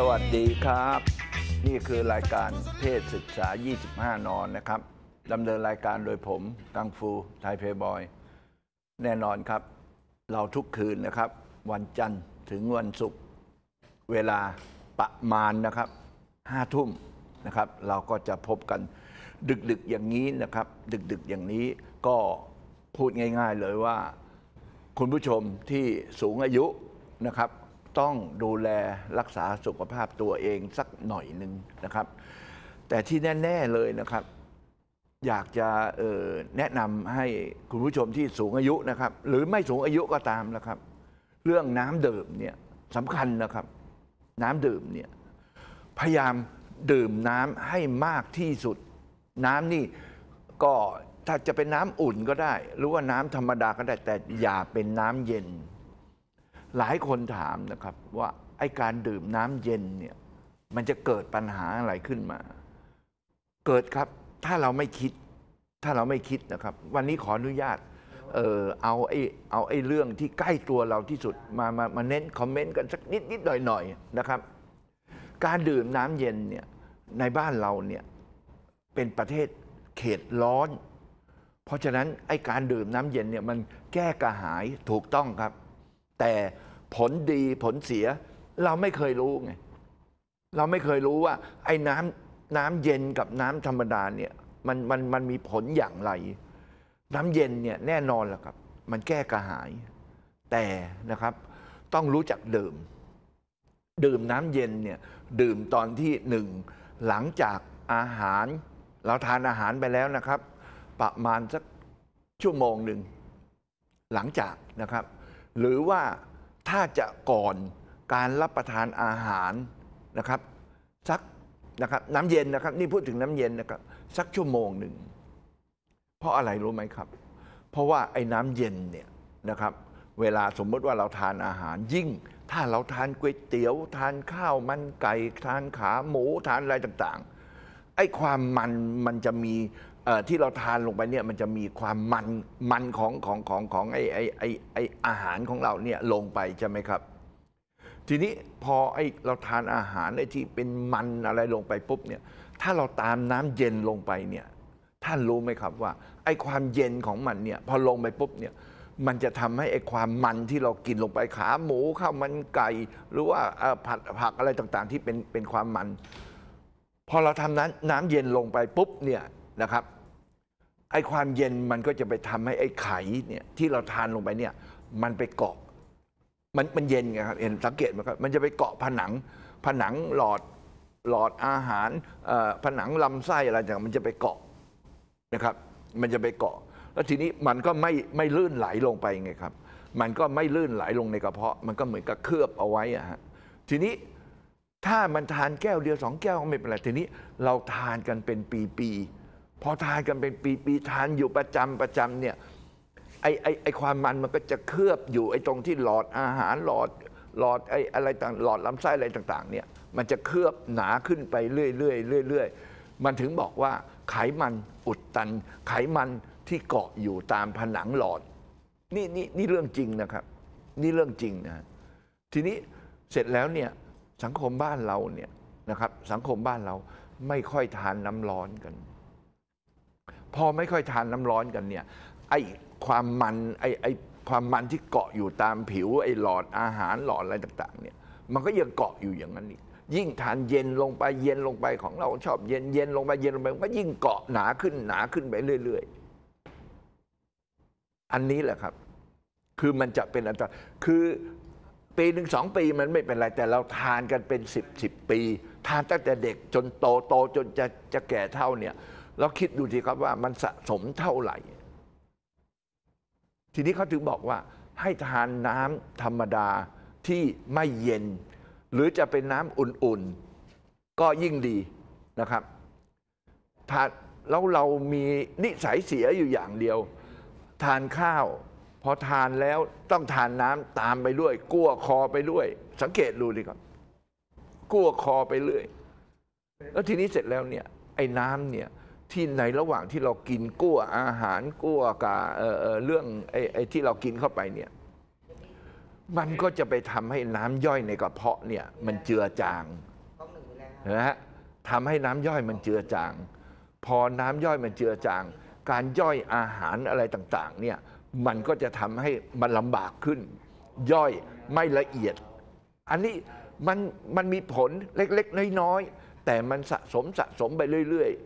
สวัสดีครับ นี่คือรายการเพศศึกษา 25 นอนนะครับดำเนินรายการโดยผมกังฟูไทยเพย์บอยแน่นอนครับ เราทุกคืนนะครับ วันจันทร์ถึงวันศุกร์เวลาประมาณนะครับห้าทุ่มนะครับ เราก็จะพบกันดึกๆอย่างนี้นะครับ ดึก ๆอย่างนี้ ก็พูดง่ายๆ เลยว่า คุณผู้ชมที่สูงอายุนะครับต้องดูแลรักษาสุขภาพตัวเองสักหน่อยหนึ่งนะครับ แต่ที่แน่ๆเลยนะครับ อยากจะแนะนำให้คุณผู้ชมที่สูงอายุนะครับ หรือไม่สูงอายุก็ตามนะครับ เรื่องน้ำดื่มเนี่ยสำคัญนะครับ น้ำดื่มเนี่ยพยายามดื่มน้ำให้มากที่สุด น้ำนี่ก็ถ้าจะเป็นน้ำอุ่นก็ได้หรือว่าน้ำธรรมดาก็ได้แต่อย่าเป็นน้ำเย็นหลายคนถามนะครับว่าไอ้การดื่มน้ำเย็นเนี่ยมันจะเกิดปัญหาอะไรขึ้นมา เกิดครับถ้าเราไม่คิด ถ้าเราไม่คิดนะครับ วันนี้ขออนุญาตเออเอาไอ้เอาไอ้เรื่องที่ใกล้ตัวเราที่สุดมามามาเน้นคอมเมนต์กันสักนิดนิดหน่อยหน่อยนะครับ การดื่มน้ำเย็นเนี่ยในบ้านเราเนี่ยเป็นประเทศเขตร้อน เพราะฉะนั้นไอ้การดื่มน้ำเย็นเนี่ยมันแก้กระหายถูกต้องครับ แต่ผลดีผลเสีย เราไม่เคยรู้ไง เราไม่เคยรู้ว่า ไอ้น้ำน้ำเย็นกับน้ำธรรมดาเนี่ยมันมันมันมีผลอย่างไร น้ำเย็นเนี่ยแน่นอนแหละครับ มันแก้กระหาย แต่นะครับ ต้องรู้จักดื่ม ดื่มน้ำเย็นเนี่ยดื่มตอนที่หนึ่ง หลังจากอาหาร เราทานอาหารไปแล้วนะครับ ประมาณสักชั่วโมงหนึ่ง หลังจากนะครับ หรือว่าถ้าจะก่อนการรับประทานอาหารนะครับสักนะครับน้ำเย็นนะครับ นี่พูดถึงน้ำเย็นนะครับสักชั่วโมงหนึ่ง เพราะอะไรรู้ไหมครับ เพราะว่าไอ้น้ำเย็นเนี่ยนะครับ เวลาสมมติว่าเราทานอาหาร ยิ่งถ้าเราทานก๋วยเตี๋ยว ทานข้าวมันไก่ทานขาหมูทานอะไรต่าง ๆไอ้ความมันมันจะมีที่เราทานลงไปเนี่ยมันจะมีความมัน มันของของของของไอไอไอไออาหารของเราเนี่ยลงไป ใช่ไหมครับ ทีนี้พอไอเราทานอาหารไอที่เป็นมันอะไรลงไปปุ๊บเนี่ยถ้าเราตามน้ำเย็นลงไปเนี่ยท่านรู้ไหมครับว่าไอความเย็นของมันเนี่ยพอลงไปปุ๊บเนี่ยมันจะทำให้ไอความมันที่เรากินลงไปขาหมูข้าวมันไก่ หรือว่าผัดผักอะไรต่างๆที่เป็นเป็นความมัน พอเราทำนั้นน้ำเย็นลงไปปุ๊บเนี่ยนะครับไอ้ความเย็นมันก็จะไปทำให้ไอ้ไข่เนี่ยที่เราทานลงไปเนี่ยมันไปเกาะ มันมันเย็นไงครับเห็นสังเกตไหมครับมันจะไปเกาะผนัง ผนังหลอดหลอดอาหารผนังลำไส้อะไรอย่างมันจะไปเกาะนะครับ มันจะไปเกาะ แล้วทีนี้มันก็ไม่ไม่ลื่นไหลลงไปไงครับ มันก็ไม่ลื่นไหลลงในกระเพาะมันก็เหมือนกับเคลือบเอาไว้อะฮะทีนี้ถ้ามันทานแก้วเดียวสองแก้วก็ไม่เป็นไรทีนี้เราทานกันเป็นปีๆพอทานกันเป็นปีๆทานอยู่ประจำประจำเนี่ยไอไอไอความมันมันก็จะเคลือบอยู่ไอตรงที่หลอดอาหารหลอดหลอดไออะไรต่างหลอดลำไส้อะไรต่าง ๆเนี่ยมันจะเคลือบหนาขึ้นไปเรื่อยๆเรื่อยๆมันถึงบอกว่าไขมันอุดตัน ไขมันที่เกาะอยู่ตามผนังหลอด นี่นี่นี่เรื่องจริงนะครับ นี่เรื่องจริงนะทีนี้เสร็จแล้วเนี่ยสังคมบ้านเราเนี่ยนะครับ สังคมบ้านเราไม่ค่อยทานน้ำร้อนกันพอไม่ค่อยทานน้ำร้อนกันเนี่ย ไอ้ความมันไอ้ไอ้ความมันที่เกาะอยู่ตามผิว ไอ้หลอดอาหารหลอดอะไรต่าง ๆ เนี่ย มันก็ยังเกาะอยู่อย่างนั้นอีกยิ่งทานเย็นลงไป เย็นลงไปของเราชอบเย็นเย็นลงไปเย็นลงไปมันก็ยิ่งเกาะหนาขึ้นหนาขึ้นไป เรื่อยๆอันนี้แหละครับ คือมันจะเป็นอันตรายคือปีหนึ่งสองปีมันไม่เป็นไร แต่เราทานกันเป็นสิบสิบปี ทานตั้งแต่เด็กจนโตโตจนจะจะแก่เท่าเนี่ยเราคิดดูสิครับว่ามันสะสมเท่าไหร่ ทีนี้เขาถึงบอกว่า ให้ทานน้ำธรรมดาที่ไม่เย็น หรือจะเป็นน้ำอุ่น ๆ ก็ยิ่งดีนะครับ้าแล้วเรามีนิสัยเสียอยู่อย่างเดียว ทานข้าวพอทานแล้วต้องทานน้ำตามไปด้วยกั้วคอไปด้วย สังเกตดูดิครับกั้วคอไปเรื่อยแล้วทีนี้เสร็จแล้วเนี่ย ไอ้น้ำเนี่ยที่ในระหว่างที่เรากินกั้วอาหารกั้วกับเเรื่องไอ้ไอ้ที่เรากินเข้าไปเนี่ยมันก็จะไปทำให้น้ำย่อยในกระเพาะเนี่ยมันเจือจางนะฮะทำให้น้ำย่อยมันเจือจาง พอน้ำย่อยมันเจือจาง การย่อยอาหารอะไรต่างๆเนี่ยมันก็จะทำให้มันลำบากขึ้น ย่อยไม่ละเอียด อันนี้มันมันมีผลเล็กๆน้อยๆแต่มันสะสมสะสมไปเรื่อย ๆ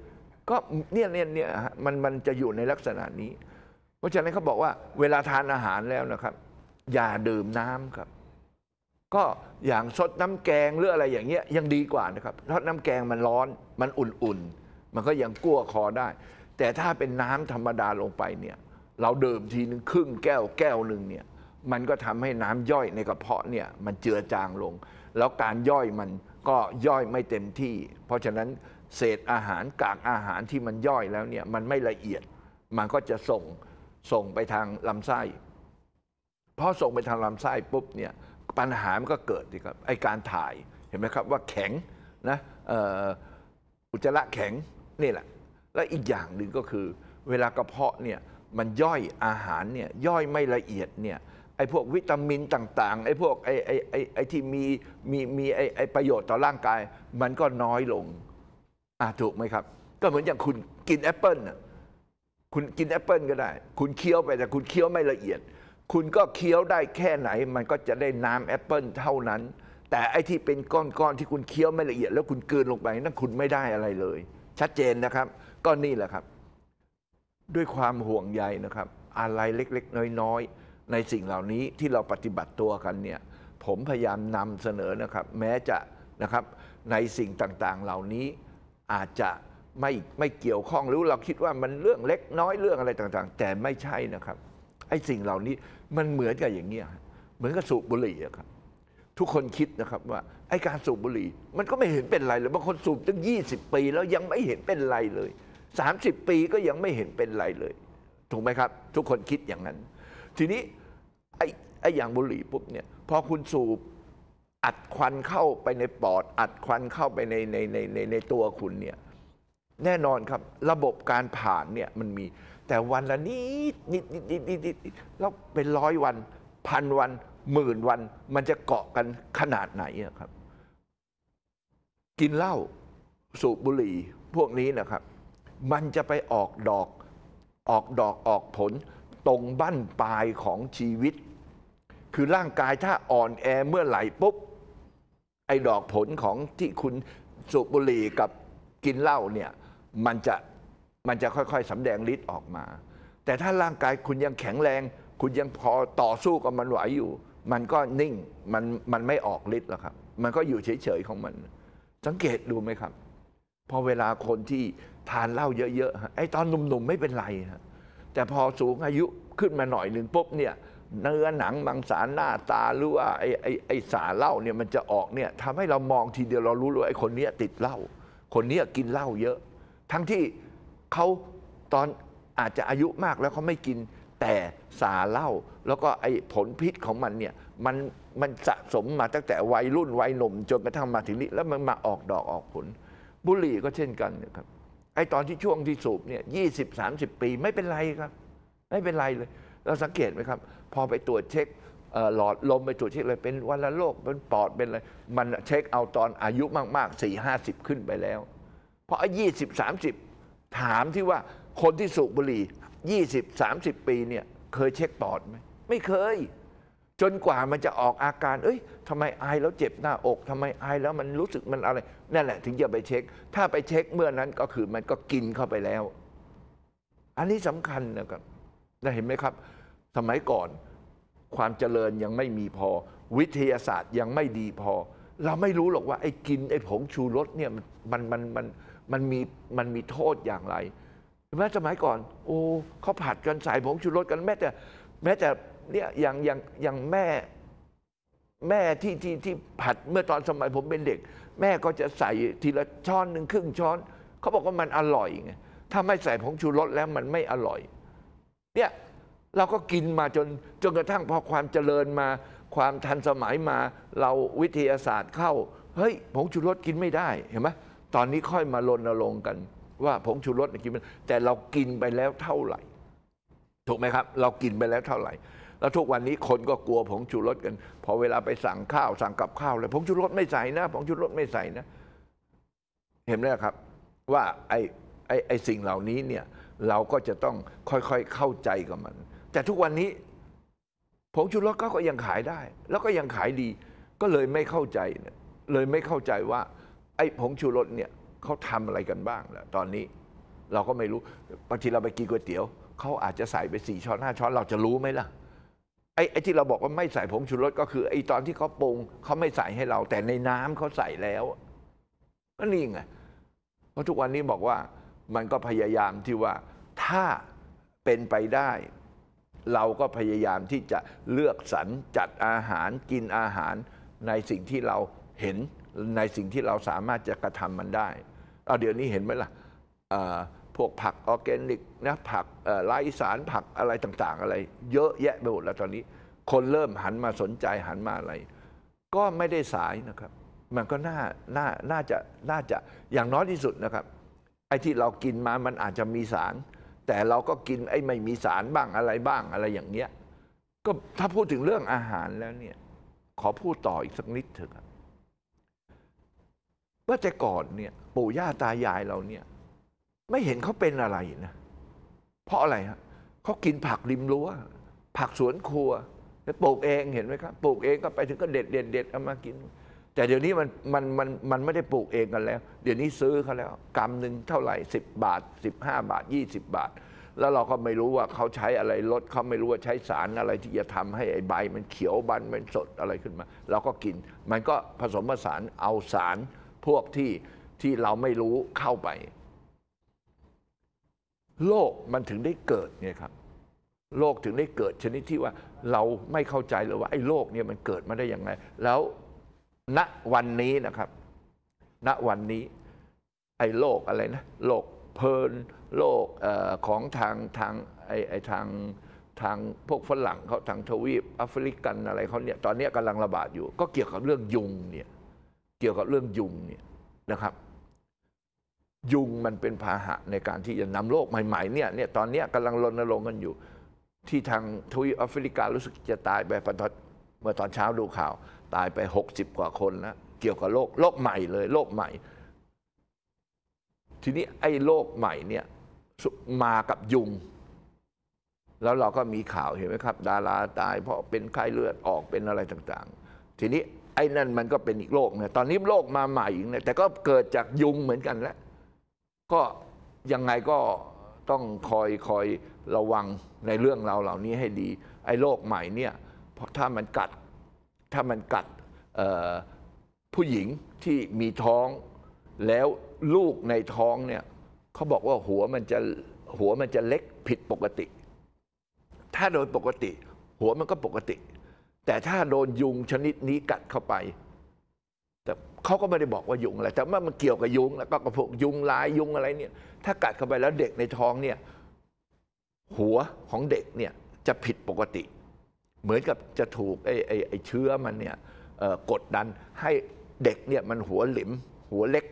ก็เนี่ยเนี่ยเนี่ยมันมันจะอยู่ในลักษณะนี้ เพราะฉะนั้นเขาบอกว่าเวลาทานอาหารแล้วนะครับ อย่าดื่มน้ำครับ ก็อย่างซดน้ำแกงหรืออะไรอย่างเงี้ยยังดีกว่านะครับเพราะน้ำแกงมันร้อนมันอุ่นๆมันก็ยังกั้วคอได้ แต่ถ้าเป็นน้ำธรรมดาลงไปเนี่ย เราเดิมทีนึงครึ่งแก้วแก้วหนึ่งเนี่ย มันก็ทำให้น้ำย่อยในกระเพาะเนี่ยมันเจือจางลง แล้วการย่อยมันก็ย่อยไม่เต็มที่ เพราะฉะนั้นเศษอาหารกากอาหารที่มันย่อยแล้วเนี่ยมันไม่ละเอียดมันก็จะส่งส่งไปทางลำไส้พอส่งไปทางลำไส้ปุ๊บเนี่ยปัญหามันก็เกิดดีครับไอการถ่ายเห็นไหมครับว่าแข็งนะอุจจาระแข็งนี่แหละและอีกอย่างหนึ่งก็คือ เวลากระเพาะเนี่ยมันย่อยอาหารเนี่ยย่อยไม่ละเอียดเนี่ยไอพวกวิตามินต่างๆไอพวกไอไอไอที่มีมีมีไอไอประโยชน์ต่อร่างกาย มันก็น้อยลงอ่าถูกไหมครับก็เหมือนอย่างคุณกินแอปเปิ้ลคุณกินแอปเปิ้ลก็ได้ คุณเคี้ยวไปแต่คุณเคี้ยวไม่ละเอียด คุณก็เคี้ยวได้แค่ไหน มันก็จะได้น้ำแอปเปิ้ลเท่านั้น แต่ไอ้ที่ เป็นก้อนๆที่ คุณเคี้ยวไม่ละเอียด แล้วคุณกลืนลงไปนั่นคุณไม่ได้อะไรเลย ชัดเจนนะครับ ก็นี่แหละครับ ด้วยความห่วงใยนะครับ อะไรเล็ก ๆ น้อย ๆ ในสิ่งเหล่านี้ ที่เราปฏิบัติตัวกันเนี่ยผมพยายามนำเสนอนะครับ แม้จะนะครับในสิ่งต่างๆเหล่านี้อาจจะไม่ไม่เกี่ยวข้องหรือเราคิดว่ามันเรื่องเล็กน้อยเรื่องอะไรต่างๆ แต่ไม่ใช่นะครับไอ้สิ่งเหล่านี้มันเหมือนกับอย่างเงี้ยเหมือนกับสูบบุหรี่ครับ ทุกคนคิดนะครับว่าไอ้การสูบบุหรี่ มันก็ไม่เห็นเป็นไรเลยบางคนสูบตั้ง20 ปีแล้วยังไม่เห็นเป็นไรเลย 30 ปีก็ยังไม่เห็นเป็นไรเลย ถูกไหมครับ ทุกคนคิดอย่างนั้น ทีนี้ไอ้ไอ้อย่างบุหรี่ปุ๊บเนี่ยพอคุณสูบอัดควันเข้าไปในปอด อัดควันเข้าไปในในในในในตัวคุณเนี่ยแน่นอนครับ ระบบการผ่านเนี่ยมันมีแต่วันละนิดนิดนิดนิดนิดนิดแล้วเป็นร้อยวัน พันวันหมื่นวันมันจะเกาะกันขนาดไหนครับกินเหล้าสูบบุหรี่ พวกนี้นะครับ มันจะไปออกดอกออกดอกออกผล ตรงบั้นปลายของชีวิต คือร่างกายถ้าอ่อนแอเมื่อไหร่ปุ๊บไอ้ดอกผลของที่คุณสูบบุหรี่กับกินเหล้าเนี่ยมันจะมันจะค่อยๆสาแดงฤทธิ์ออกมา แต่ถ้าร่างกายคุณยังแข็งแรง คุณยังพอต่อสู้กับมันไหวอยู่ มันก็นิ่งมันมันไม่ออกฤทธิ์แล้วครับ มันก็อยู่เฉยๆของมัน สังเกตดูไหมครับ พอเวลาคนที่ทานเหล้าเยอะๆไอ้ตอนหนุ่มๆไม่เป็นไรฮะแต่พอสูงอายุขึ้นมาหน่อยหนึ่งปุ๊บเนี่ยเนื้อหนังบางสารหน้าตาหรือว่าไอ้ไอ้ไอ้สารเหล้าเนี่ยมันจะออกเนี่ยทำให้เรามองทีเดียวเรารู้เลยไอ้คนเนี้ยติดเหล้าคนเนี้ยกินเหล้าเยอะ ทั้งที่เขาตอนอาจจะอายุมากแล้วเขาไม่กินแต่สารเหล้าแล้วก็ไอ้ผลพิษของมันเนี่ยมันมันสะสมมาตั้งแต่วัยรุ่นวัยหนุ่ม จนกระทั่งมาถึงนี้แล้วมันมาออกดอกออกผล บุหรี่ก็เช่นกันนะครับ ไอ้ตอนที่ช่วงที่สูบเนี่ยยี่สิบสามสิบปีไม่เป็นไรครับ ไม่เป็นไรเลยเราสังเกตไหมครับ พอไปตรวจเช็คหลอดลมไปตรวจเช็คอะไรเป็นวัณโรคเป็นปอดเป็นอะไร มันเช็คเอาตอนอายุมากๆสี่ห้าสิบขึ้นไปแล้วเพะอายี่สิบสามสิบถามที่ว่าคนที่สูบบุหรี่ยี่สิบสามสิบปีเนี่ย เคยเช็คปอดไหมไม่เคย จนกว่ามันจะออกอาการ เอ้ยทำไมไอแล้วเจ็บหน้าอกทำไมไอแล้วมันรู้สึกมันอะไรนั่นแหละ ถึงจะไปเช็ค ถ้าไปเช็คเมื่อนั้นก็คือมันก็กินเข้าไปแล้ว อันนี้สำคัญนะครับไะเห็นไหมครับ สมัยก่อนความเจริญยังไม่มีพอวิทยาศาสตร์ยังไม่ดีพอ เราไม่รู้หรอกว่าไอ้กินไอ้ผงชูรสเนี่ยมันมันมันมันมีมันมีโทษอย่างไรแม้สมัยก่อนโอ้เขาผัดกันใส่ผงชูรสกันแม้แต่ แม้แต่เนี่ยอย่างอย่างอย่างแม่ แม่ที่ที่ที่ผัดเมื่อตอนสมัยผมเป็นเด็ก แม่ก็จะใส่ทีละช้อนหนึ่งครึ่งช้อนเขาบอกว่ามันอร่อยไงถ้าไม่ใส่ผงชูรสแล้วมันไม่อร่อยเนี่ยเราก็กินมาจนจนกระทั่งพอความเจริญมาความทันสมัยมาเราวิทยาศาสตร์เข้า เฮ้ยผงชูรสกินไม่ได้เห็นไหมตอนนี้ค่อยมาลนรงกัน ว่าผงชูรสกินไม่แต่เรากินไปแล้วเท่าไหร่ถูกไหมครับ เรากินไปแล้วเท่าไหร่ แล้วทุกวันนี้คนก็กลัวผงชูรสกัน พอเวลาไปสั่งข้าวสั่งกับข้าวเลยผงชูรสไม่ใส่นะผงชูรสไม่ใส่นะ เห็นไหมครับ ว่าไอ้ไอ้ไอ้สิ่งเหล่านี้เนี่ยเราก็จะต้องค่อยๆ เข้าใจกับมัน แต่ทุกวันนี้ผงชูรสก็ยังขายได้ แล้วก็ยังขายดี ก็เลยไม่เข้าใจเลยไม่เข้าใจว่า ไอ้ผงชูรสเนี่ยเขาทำอะไรกันบ้างล่ะตอนนี้เราก็ไม่รู้บางทีเราไปกินก๋วยเตี๋ยว เขาอาจจะใส่ไปสี่ช้อนห้าช้อน เราจะรู้ไหมล่ะไอ้ไอ้ที่เราบอกว่าไม่ใส่ผงชูรสก็คือ ไอ้ตอนที่เขาปรุงเขาไม่ใส่ให้เรา แต่ในน้ำเขาใส่แล้ว ก็นี่ไง เพราะทุกวันนี้บอกว่ามันก็พยายามที่ว่าถ้าเป็นไปได้ เราก็พยายามที่จะเลือกสรรจัดอาหารกินอาหารในสิ่งที่เราเห็นในสิ่งที่เราสามารถจะกระทำมันได้เอาเดี๋ยวนี้เห็นไหมล่ะพวกผักออร์แกนิกนะผักไร้สารผักอะไรต่าง ๆ อะไร เยอะแยะไปหมดแล้วตอนนี้ คนเริ่มหันมาสนใจหันมาอะไร ก็ไม่ได้สายนะครับ มันก็น่าน่าน่าจะน่าจะอย่างน้อยที่สุดนะครับไอ้ที่เรากินมามันอาจจะมีสารแต่เราก็กินไอ้ไม่มีสารบ้างอะไรบ้างอะไรอย่างเงี้ย ก็ถ้าพูดถึงเรื่องอาหารแล้วเนี่ย ขอพูดต่ออีกสักนิดเถอะว่าแต่ก่อนเนี่ย ปู่ย่าตายายเราเนี่ย ไม่เห็นเขาเป็นอะไรนะ เพราะอะไรฮะเขากินผักริมรั้วผักสวนครัวปลูกเองเห็นไหมครับปลูกเองก็ไปถึงก็เด็ดเด็ดเด็ดเอามากินแต่เดี๋ยวนี้มันมันมันมันไม่ได้ปลูกเองกันแล้ว เดี๋ยวนี้ซื้อเขาแล้วกำหนึ่งเท่าไหร่ 10 บาท 15 บาท 20 บาท แล้วเราก็ไม่รู้ว่าเขาใช้อะไรลดเขาไม่รู้ว่าใช้สารอะไรที่จะทำให้ไอ้ใบมันเขียวบันมันสดอะไรขึ้นมาเราก็กิน มันก็ผสมผสานเอาสารพวกที่ที่เราไม่รู้เข้าไป โลกมันถึงได้เกิดเนี่ยครับโลกถึงได้เกิด ชนิดที่ว่าเราไม่เข้าใจเลยว่าไอ้โลกเนี่ยมันเกิดมาได้ยังไง แล้วณวันนี้นะครับ ณวันนี้ ไอ้โรคอะไรนะโรคเพลินโรคของทางทางไอ้ไอ้ทางทางพวกฝรั่งเขาทางทวีปแอฟริกันอะไรเขาเนี่ยตอนนี้กำลังระบาดอยู่ ก็เกี่ยวกับเรื่องยุงเนี่ยเกี่ยวกับเรื่องยุงเนี่ยนะครับ ยุงมันเป็นพาหะในการที่จะนำโรคใหม่ๆเนี่ยเนี่ยตอนนี้กำลังรณรงค์กันอยู่ ที่ทางทวีปแอฟริการู้สึกจะตายไปเมื่อตอนเช้าดูข่าวตายไป 60 กว่าคนแล้วเกี่ยวกับโรคโรคใหม่เลยโรคใหม่ ทีนี้ไอ้โรคใหม่เนี่ย มากับยุง แล้วเราก็มีข่าวเห็นไหมครับ ดาราตายเพราะเป็นไข้เลือดออกเป็นอะไรต่าง ๆ ทีนี้ไอ้นั่นมันก็เป็นอีกโรคนะตอนนี้โรคมาใหม่อีกนะแต่ก็เกิดจากยุงเหมือนกันแล้วก็ยังไงก็ต้องคอยคอยระวังในเรื่องเราเหล่านี้ให้ดี ไอ้โรคใหม่เนี่ยถ้ามันกัดถ้ามันกัดผู้หญิงที่มีท้อง แล้วลูกในท้องเนี่ยเขาบอกว่าหัวมันจะหัวมันจะเล็กผิดปกติ ถ้าโดนปกติ หัวมันก็ปกติ แต่ถ้าโดนยุงชนิดนี้กัดเข้าไป แต่เขาก็ไม่ได้บอกว่ายุงอะไรแต่ว่ามันเกี่ยวกับยุงแล้วก็กระพกยุงลายยุงอะไรเนี่ย ถ้ากัดเข้าไปแล้วเด็กในท้องเนี่ย หัวของเด็กเนี่ยจะผิดปกติเหมือนกับจะถูกไอ้ไอ้ไอ้เชื้อมันเนี่ยกดดันให้เด็กเนี่ยมันหัวหลิม หัวเล็ก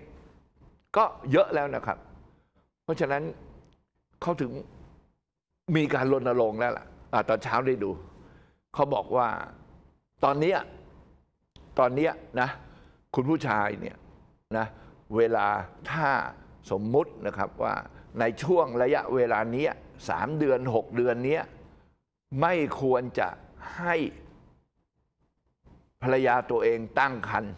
ก็เยอะแล้วนะครับ เพราะฉะนั้นเขาถึงมีการรณรงค์แล้วล่ะะตอนเช้าได้ดู เขาบอกว่าตอนนี้ตอนนี้นะ คุณผู้ชายเนี่ยนะเวลาถ้าสมมุตินะครับว่าในช่วงระยะเวลานี้สามเดือนหกเดือนนี้ไม่ควรจะให้ภรรยาตัวเองตั้งครรภ์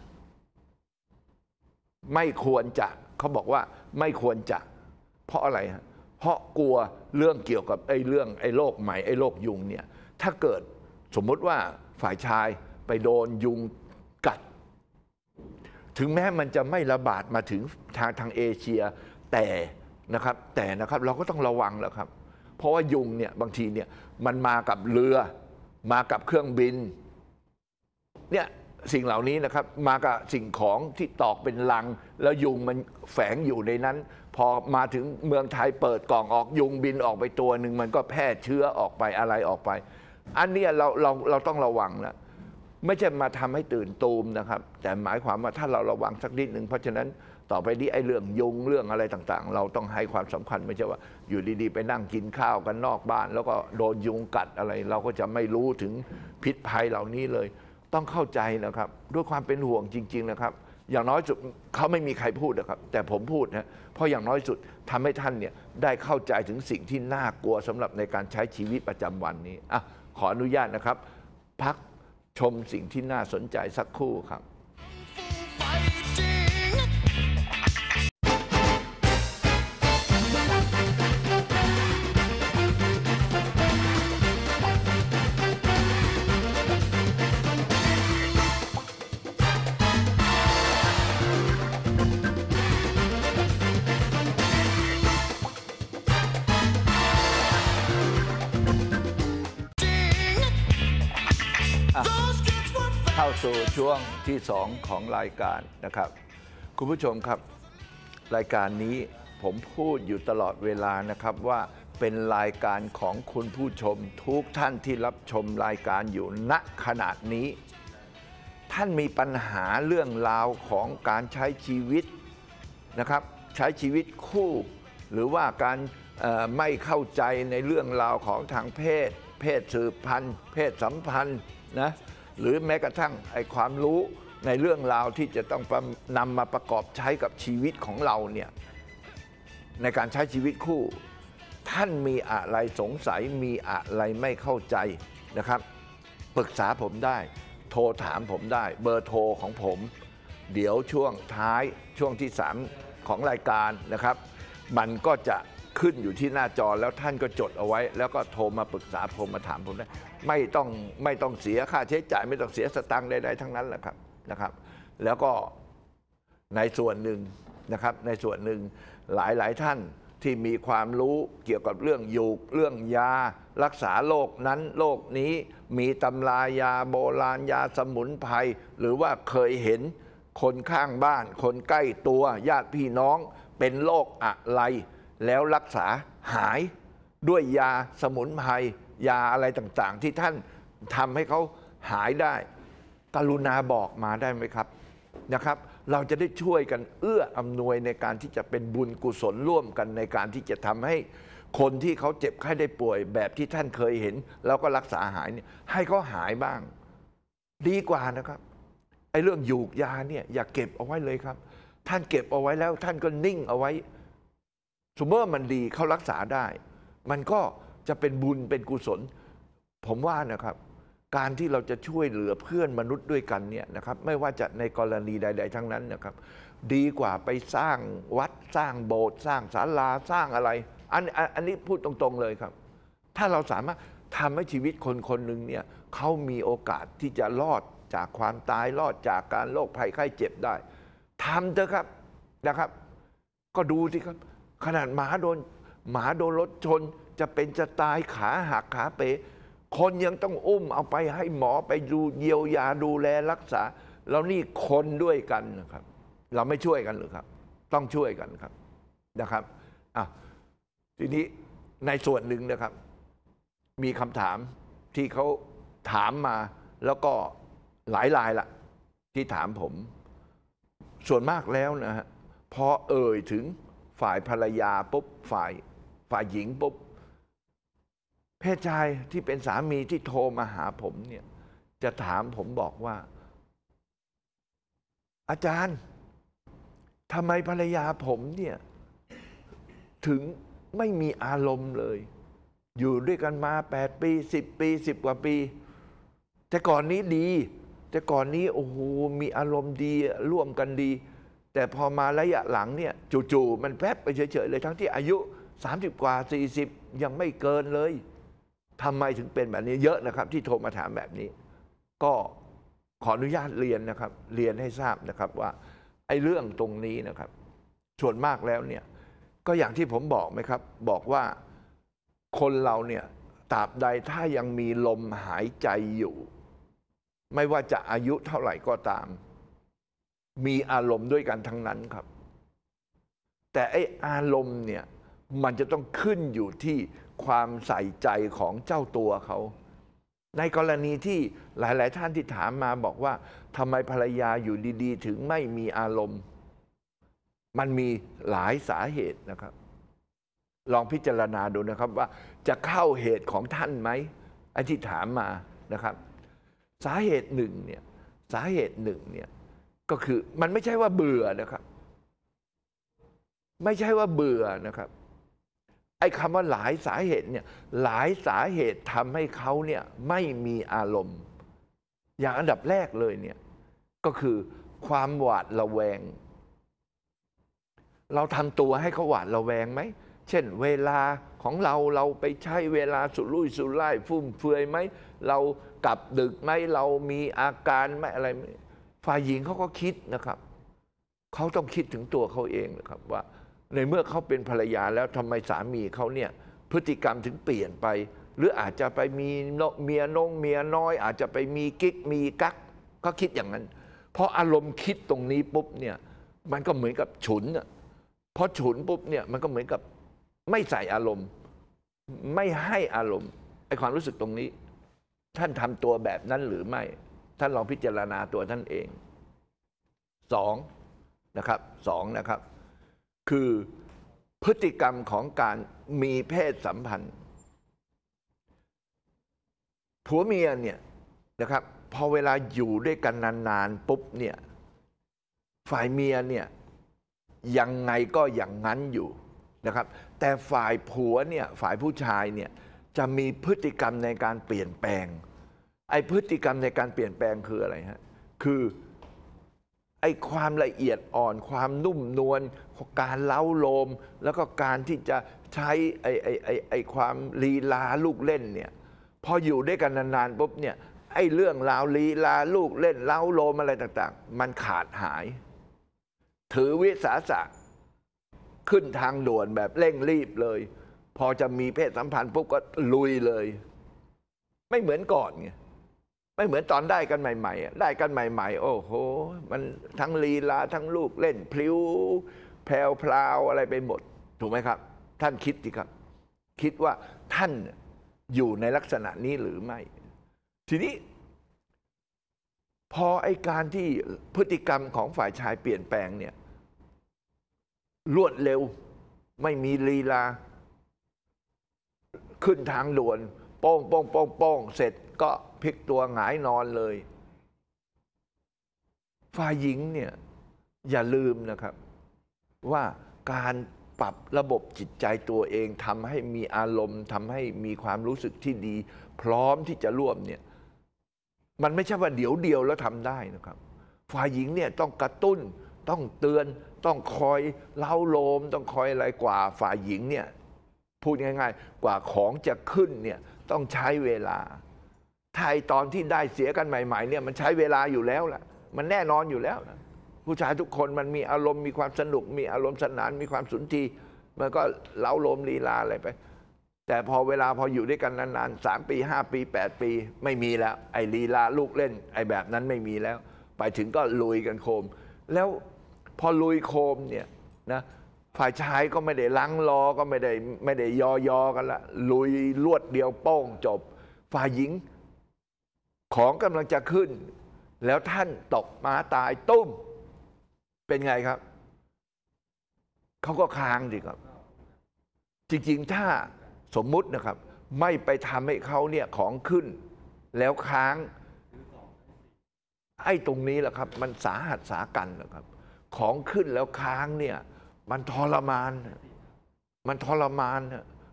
ไม่ควรจะเขาบอกว่าไม่ควรจะ เพราะอะไรฮะเพราะกลัวเรื่องเกี่ยวกับไอ้เรื่องไอ้โรคใหม่ไอ้โรคยุงเนี่ยถ้าเกิดสมมติว่าฝ่ายชายไปโดนยุงกัด ถึงแม้มันจะไม่ระบาดมาถึงทางทางเอเชียแต่นะครับ แต่นะครับเราก็ต้องระวังแล้วครับ เพราะว่ายุงเนี่ยบางทีเนี่ยมันมากับเรือมากับเครื่องบิน เนี่ยสิ่งเหล่านี้นะครับ มากับสิ่งของที่ตอกเป็นลัง แล้วยุงมันแฝงอยู่ในนั้น พอมาถึงเมืองไทยเปิดกล่องออก ยุงบินออกไปตัวหนึ่งมันก็แพร่เชื้อออกไปอะไรออกไป อันนี้เราเราเราต้องระวังนะไม่ใช่มาทำให้ตื่นตูมนะครับ แต่หมายความว่าถ้าเราระวังสักนิดหนึ่งเพราะฉะนั้นต่อไปนี้ไอ้เรื่องยุงเรื่องอะไรต่างๆ เราต้องให้ความสำคัญไม่ใช่ว่า อยู่ดีๆ ไปนั่งกินข้าวกันนอกบ้าน แล้วก็โดนยุงกัดอะไร เราก็จะไม่รู้ถึงพิษภัยเหล่านี้เลย ต้องเข้าใจนะครับด้วยความเป็นห่วงจริง ๆนะครับ อย่างน้อยสุดเขาไม่มีใครพูดนะครับแต่ผมพูดนะเพราะอย่างน้อยสุดทำให้ท่านเนี่ยได้เข้าใจถึงสิ่งที่น่ากลัวสำหรับในการใช้ชีวิตประจำวันนี้อ่ะขออนุญาตนะครับ พักชมสิ่งที่น่าสนใจสักครู่ครับสู่ช่วงที่ 2 ของรายการนะครับ คุณผู้ชมครับรายการนี้ผมพูดอยู่ตลอดเวลานะครับว่าเป็นรายการของคุณผู้ชมทุกท่านที่รับชมรายการอยู่ณขณะนี้ ท่านมีปัญหาเรื่องราวของการใช้ชีวิตนะครับ ใช้ชีวิตคู่ หรือว่าการไม่เข้าใจในเรื่องราวของทางเพศ เพศสืบพันธุ์เพศสัมพันธ์นะหรือแม้กระทั่งไอความรู้ในเรื่องราวที่จะต้องนำมาประกอบใช้กับชีวิตของเราเนี่ยในการใช้ชีวิตคู่ ท่านมีอะไรสงสัยมีอะไรไม่เข้าใจนะครับปรึกษาผมได้ โทรถามผมได้ เบอร์โทรของผม เดี๋ยวช่วงท้ายช่วงที่ 3 ของรายการนะครับมันก็จะขึ้นอยู่ที่หน้าจอแล้วท่านก็จดเอาไว้ แล้วก็โทรมาปรึกษาผมมาถามผมได้ไม่ต้องไม่ต้องเสียค่าใช้จ่ายไม่ต้องเสียสตังค์ใดๆทั้งนั้นแหละครับนะครับ แล้วก็ในส่วนหนึ่งนะครับในส่วนหนึ่งหลายๆ ท่านที่มีความรู้เกี่ยวกับเรื่องยูกเรื่องยารักษาโรคนั้นโรคนี้มีตำรายาโบราณยาสมุนไพรหรือว่าเคยเห็นคนข้างบ้าน คนใกล้ตัวญาติพี่น้อง เป็นโรคอะไรแล้วรักษาหายด้วยยาสมุนไพรยาอะไรต่าง ๆ ที่ท่านทำให้เขาหายได้กรุณาบอกมาได้ไหมครับนะครับ เราจะได้ช่วยกันเอื้ออำนวยในการที่จะเป็นบุญกุศลร่วมกันในการที่จะทำให้คนที่เขาเจ็บไข้ได้ป่วย แบบที่ท่านเคยเห็นแล้วก็รักษาหายเนี่ย ให้เขาหายบ้าง ดีกว่านะครับไอ้เรื่องหยูกยาเนี่ย อย่าเก็บเอาไว้เลยครับ ท่านเก็บเอาไว้แล้ว ท่านก็นิ่งเอาไว้ สมมติมันดีเขารักษาได้ มันก็จะเป็นบุญเป็นกุศล ผมว่านะครับการที่เราจะช่วยเหลือเพื่อนมนุษย์ด้วยกันเนี่ยนะครับไม่ว่าจะในกรณีใด ๆ ทั้งนั้นนะครับดีกว่าไปสร้างวัดสร้างโบสถ์สร้างศาลาสร้างอะไรอันอันนี้พูดตรงๆเลยครับ ถ้าเราสามารถทำให้ชีวิตคนคนหนึ่งเนี่ยเขามีโอกาสที่จะรอดจากความตายรอดจากการโรคภัยไข้เจ็บได้ทำเถอะครับนะครับ ก็ดูสิครับ ขนาดหมาโดนหมาโดนรถชนจะเป็นจะตายขาหักขาเป๋คนยังต้องอุ้มเอาไปให้หมอไปดูเยียวยาดูแลรักษาแล้วนี่คนด้วยกันนะครับ เราไม่ช่วยกันหรือครับ ต้องช่วยกันครับนะครับอ่ะทีนี้ในส่วนหนึ่งนะครับ มีคำถามที่เขาถามมา แล้วก็หลายลายละที่ถามผม ส่วนมากแล้วนะฮะพอเอ่ยถึงฝ่ายภรรยาปุ๊บ ฝ่ายฝ่ายหญิงปุ๊บเพศชายที่เป็นสามีที่โทรมาหาผมเนี่ยจะถามผมบอกว่า อาจารย์ทำไมภรรยาผมเนี่ย ถึงไม่มีอารมณ์เลย อยู่ด้วยกันมาแปดปีสิบปีสิบกว่าปี แต่ก่อนนี้ดี แต่ก่อนนี้โอ้โห มีอารมณ์ดีร่วมกันดี แต่พอมาระยะหลังเนี่ย จู่ๆมันแป๊บไปเฉย ๆ เลย ทั้งที่อายุ 30 กว่า 40 ยังไม่เกินเลยทำไมถึงเป็นแบบนี้เยอะนะครับ ที่โทรมาถามแบบนี้ ก็ขออนุญาตเรียนนะครับ เรียนให้ทราบนะครับ ว่า ไอ้เรื่องตรงนี้นะครับ ส่วนมากแล้วเนี่ย ก็อย่างที่ผมบอกไหมครับ บอกว่าคนเราเนี่ยตราบใดถ้ายังมีลมหายใจอยู่ ไม่ว่าจะอายุเท่าไหร่ก็ตาม มีอารมณ์ด้วยกันทั้งนั้นครับ แต่ไออารมณ์เนี่ยมันจะต้องขึ้นอยู่ที่ความใส่ใจของเจ้าตัวเขา ในกรณีที่หลาย ๆ ท่านที่ถามมาบอกว่าทำไมภรรยาอยู่ดี ๆ ถึงไม่มีอารมณ์ มันมีหลายสาเหตุนะครับ ลองพิจารณาดูนะครับว่าจะเข้าเหตุของท่านไหมไอ้ที่ถามมานะครับ สาเหตุหนึ่งเนี่ย สาเหตุหนึ่งเนี่ย ก็คือมันไม่ใช่ว่าเบื่อนะครับ ไม่ใช่ว่าเบื่อนะครับไอ้คำว่าหลายสาเหตุเนี่ย หลายสาเหตุทำให้เขาเนี่ยไม่มีอารมณ์ อย่างอันดับแรกเลยเนี่ยก็คือความหวาดระแวง เราทำตัวให้เขาหวาดระแวงไหม เช่นเวลาของเราเราไปใช้เวลาสุรุ่ยสุร่ายฟุ่มเฟือยไหมเรากลับดึกไหมเรามีอาการไหมอะไรฝ่ายหญิงเขาก็คิดนะครับเขาต้องคิดถึงตัวเขาเองนะครับว่าในเมื่อเขาเป็นภรรยาแล้วทำไมสามีเขาเนี่ย พฤติกรรมถึงเปลี่ยนไป หรืออาจจะไปมี เมียน้องเมียน้อย อาจจะไปมีกิ๊กมีกักก็คิดอย่างนั้นพออารมณ์คิดตรงนี้ปุ๊บเนี่ย มันก็เหมือนกับฉุนพอฉุนปุ๊บเนี่ยมันก็เหมือนกับไม่ใส่อารมณ์ ไม่ให้อารมณ์ไอความรู้สึกตรงนี้ ท่านทำตัวแบบนั้นหรือไม่ท่านลองพิจารณาตัวท่านเองสองนะครับสองนะครับคือพฤติกรรมของการมีเพศสัมพันธ์ผัวเมียเนี่ยนะครับพอเวลาอยู่ด้วยกันนานๆปุ๊บเนี่ยฝ่ายเมียเนี่ยยังไงก็อย่างนั้นอยู่นะครับ แต่ฝ่ายผัวเนี่ยฝ่ายผู้ชายเนี่ยจะมีพฤติกรรมในการเปลี่ยนแปลงไอ้พฤติกรรมในการเปลี่ยนแปลงคืออะไรฮะคือไอ้ความละเอียดอ่อนความนุ่มนวลการเล้าโลมแล้วก็การที่จะใช้ไอ้ไอ้ไอ้ไอ้ความลีลาลูกเล่น เนี่ย พออยู่ด้วยกันนานๆปุ๊บเนี่ย ไอ้เรื่องราวลีลาลูกเล่น เล้าโลมอะไรต่าง ๆ มันขาดหาย ถือวิสาสะ ขึ้นทางด่วนแบบเร่งรีบเลย พอจะมีเพศสัมพันธ์ปุ๊บก็ลุยเลย ไม่เหมือนก่อนไงไม่เหมือนตอนได้กันใหม่ ๆ ได้กันใหม่ ๆ โอ้โห มันทั้งลีลาทั้งลูกเล่นพลิ้วแพลวพลาวอะไรไปหมด ถูกไหมครับ ท่านคิดสิครับ คิดว่าท่านอยู่ในลักษณะนี้หรือไม่ ทีนี้พอไอการที่พฤติกรรมของฝ่ายชายเปลี่ยนแปลงเนี่ยรวดเร็ว ไม่มีลีลา ขึ้นทางด่วนโป้งโป้งโป้งโป้งเสร็จก็พลิกตัวหงายนอนเลย ฝ่ายหญิงเนี่ย อย่าลืมนะครับว่าการปรับระบบจิตใจตัวเองทำให้มีอารมณ์ทำให้มีความรู้สึกที่ดี พร้อมที่จะร่วมเนี่ยมันไม่ใช่ว่าเดี๋ยวเดียวแล้วทำได้นะครับฝ่ายหญิงเนี่ยต้องกระตุ้นต้องเตือน ต้องคอยเล้าโลมต้องคอยอะไรกว่าฝ่ายหญิงเนี่ยพูดง่ายๆ กว่าของจะขึ้นเนี่ยต้องใช้เวลา ไทยตอนที่ได้เสียกันใหม่ๆเนี่ยมันใช้เวลาอยู่แล้วล่ะมันแน่นอนอยู่แล้วนะผู้ชายทุกคนมันมีอารมณ์มีความสนุกมีอารมณ์สนานมีความสุนทรีมันก็เล้าลมลีลาอะไรไป แต่พอเวลาพออยู่ด้วยกันนานๆสามปีห้าปีแปดปีไม่มีแล้ว ไอ้ลีลาลูกเล่น ไอ้แบบนั้นไม่มีแล้ว ไปถึงก็ลุยกันโคม แล้วพอลุยโคมเนี่ยนะฝ่ายชายก็ไม่ได้ล้างล้อก็ไม่ได้ไม่ได้ยอยอกันละ ลุยลวดเดียวโป้งจบ ฝ่ายหญิง ของกำลังจะขึ้น แล้วท่านตกม้าตายตุ้มเป็นไงครับ เขาก็ค้างดีครับ จริง ๆ ถ้าสมมุตินะครับ ไม่ไปทำให้เขาเนี่ย ของขึ้นแล้วค้างไอ้ตรงนี้แหละครับ มันสาหัสสากันนะครับ ของขึ้นแล้วค้างเนี่ย มันทรมาน มันทรมาน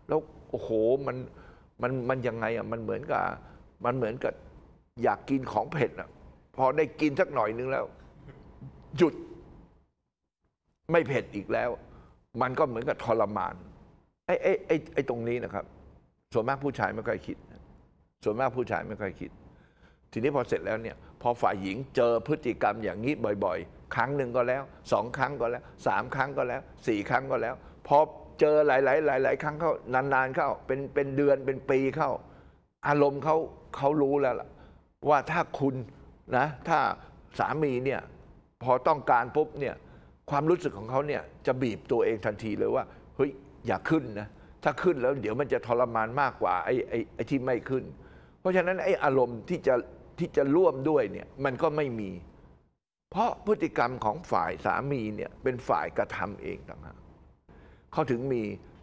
แล้วโอ้โหมันมันมันยังไงอ่ะมันเหมือนกับมันเหมือนกับ อยากกินของเผ็ดอ่ะพอได้กินสักหน่อยนึงแล้วหยุดไม่เผ็ดอีกแล้ว มันก็เหมือนกับทรมานไอ้ไอ้ไอ้ไอ้ตรงนี้นะครับ ส่วนมากผู้ชายไม่ค่อยคิด ส่วนมากผู้ชายไม่ค่อยคิด ทีนี้พอเสร็จแล้วเนี่ยพอฝ่ายหญิงเจอพฤติกรรม อย่างนี้บ่อย ๆ ครั้งหนึ่งก็แล้วสองครั้งก็แล้วสามครั้งก็แล้ว สี่ครั้งก็แล้ว พอเจอหลาย ๆ หลาย ๆ ครั้งเข้านานๆเข้าเป็นเป็นเดือนเป็นปีเข้า อารมณ์เขาเขารู้แล้วล่ะว่าถ้าคุณนะถ้าสามีเนี่ยพอต้องการปุ๊บเนี่ยความรู้สึกของเขาเนี่ยจะบีบตัวเองทันทีเลยว่าเฮ้ยอย่าขึ้นนะ ถ้าขึ้นแล้ว เดี๋ยวมันจะทรมานมากกว่าไอ้ไอ้ไอ้ที่ไม่ขึ้น เพราะฉะนั้นไอ้อารมณ์ที่จะที่จะร่วมด้วยเนี่ยมันก็ไม่มี เพราะพฤติกรรมของฝ่ายสามีเนี่ยเป็นฝ่ายกระทำเองต่างหากเขาถึงมี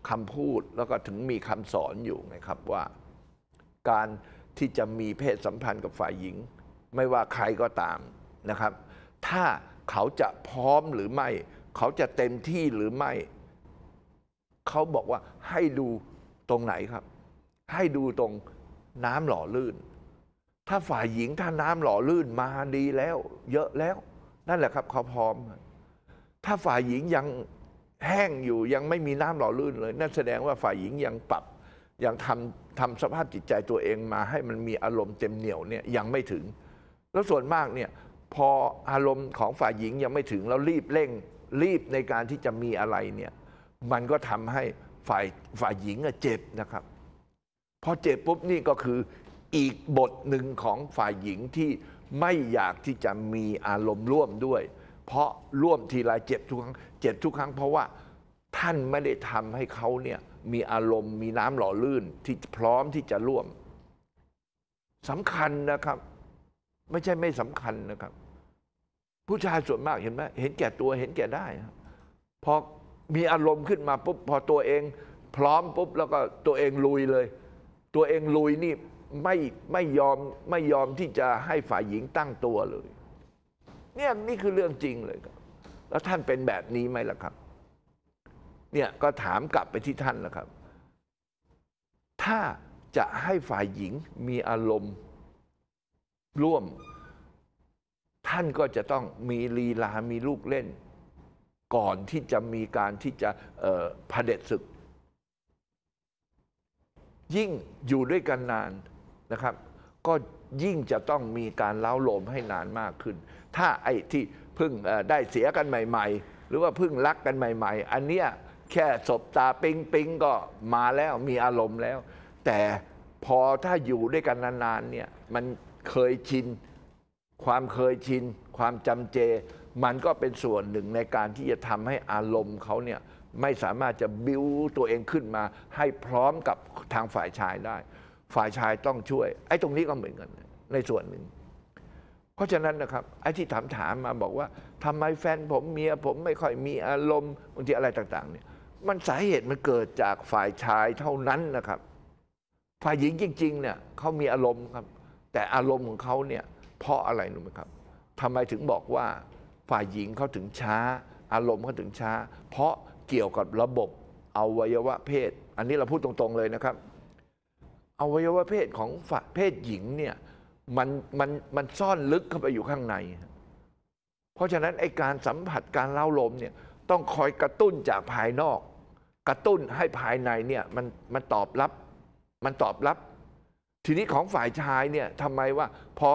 คำพูดแล้วก็ถึงมีคำสอนอยู่นะครับว่าการที่จะมีเพศสัมพันธ์กับฝ่ายหญิง ไม่ว่าใครก็ตามนะครับ ถ้าเขาจะพร้อมหรือไม่ เขาจะเต็มที่หรือไม่ เขาบอกว่าให้ดูตรงไหนครับ ให้ดูตรงน้ำหล่อลื่น ถ้าฝ่ายหญิงถ้าน้ำหล่อลื่นมาดีแล้ว เยอะแล้ว นั่นแหละครับ เขาพร้อม ถ้าฝ่ายหญิงยังแห้งอยู่ยังไม่มีน้ำหล่อลื่นเลย นั่นแสดงว่าฝ่ายหญิงยังปรับยังทำทำสภาพจิตใจตัวเองมาให้มันมีอารมณ์เต็มเหนียวเนี่ยยังไม่ถึง แล้วส่วนมากเนี่ยพออารมณ์ของฝ่ายหญิงยังไม่ถึงแล้วรีบเร่ง รีบในการที่จะมีอะไรเนี่ย มันก็ทำให้ฝ่ายฝ่ายหญิงเจ็บนะครับพอเจ็บปุ๊บนี่ก็คืออีกบทหนึ่งของฝ่ายหญิงที่ไม่อยากที่จะมีอารมณ์ร่วมด้วย เพราะร่วมทีไรเจ็บทุกครั้งเจ็บทุกครั้งเพราะว่าท่านไม่ได้ทำให้เขาเนี่ยมีอารมณ์ มีน้ำหล่อลื่นที่พร้อมที่จะร่วมสำคัญนะครับไม่ใช่ไม่สำคัญนะครับ ผู้ชายส่วนมากเห็นไหมเห็นแก่ตัวเห็นแก่ได้พอมีอารมณ์ขึ้นมาปุ๊บพอตัวเองพร้อม ปุ๊บแล้วก็ตัวเองลุยเลย ตัวเองลุยนี่ไม่ไม่ยอมไม่ยอมที่จะให้ฝ่ายหญิงตั้งตัวเลย เนี่ยนี่คือเรื่องจริงเลยครับ แล้วท่านเป็นแบบนี้ไหมล่ะครับเนี่ยก็ถามกลับไปที่ท่านล่ะครับ ถ้าจะให้ฝ่ายหญิงมีอารมณ์ร่วมท่านก็จะต้องมีลีลา มี ลูก เล่น ก่อนที่จะมีการที่จะเผด็จศึก ยิ่งอยู่ด้วยกันนานนะครับ ก็ยิ่งจะต้องมีการเล้าโลมให้นานมากขึ้น ถ้าไอ้ที่เพิ่งได้เสียกันใหม่ๆ หรือว่าเพิ่งรักกันใหม่ๆ อันเนี้ยแค่ศบตา ปิงปิงก็มาแล้ว มีอารมณ์แล้ว แต่พอถ้าอยู่ด้วยกันนานๆเนี่ยมันเคยชินความเคยชินความจำเจ มันก็เป็นส่วนหนึ่งในการที่จะทำให้อารมณ์เขาเนี่ยไม่สามารถจะบิ้วตัวเองขึ้นมา ให้พร้อมกับทางฝ่ายชายได้ ฝ่ายชายต้องช่วย ไอ้ตรงนี้ก็เหมือนกันในส่วนหนึ่ง เพราะฉะนั้นนะครับ ไอ้ที่ถามถามมาบอกว่าทำไมแฟนผมเมียผมไม่ค่อยมีอารมณ์บางทีอะไรต่าง ๆ เนี่ย มันสาเหตุมันเกิดจากฝ่ายชายเท่านั้นนะครับ ฝ่ายหญิงจริง ๆ เนี่ยเขามีอารมณ์ครับแต่อารมณ์ของเขาเนี่ยเพราะอะไรรู้ไหมครับทำไมถึงบอกว่าฝ่ายหญิงเขาถึงช้า อารมณ์เขาถึงช้า เพราะเกี่ยวกับระบบอวัยวะเพศ อันนี้เราพูดตรง ๆเลยนะครับ อวัยวะเพศของฝ่ายเพศหญิงเนี่ยมันมันมันซ่อนลึกเข้าไปอยู่ข้างใน เพราะฉะนั้นไอการสัมผัสการเล่าลมเนี่ยต้องคอยกระตุ้นจากภายนอก กระตุ้นให้ภายในเนี่ยมันมันตอบรับมันตอบรับทีนี้ของฝ่ายชายเนี่ยทำไมว่าพอ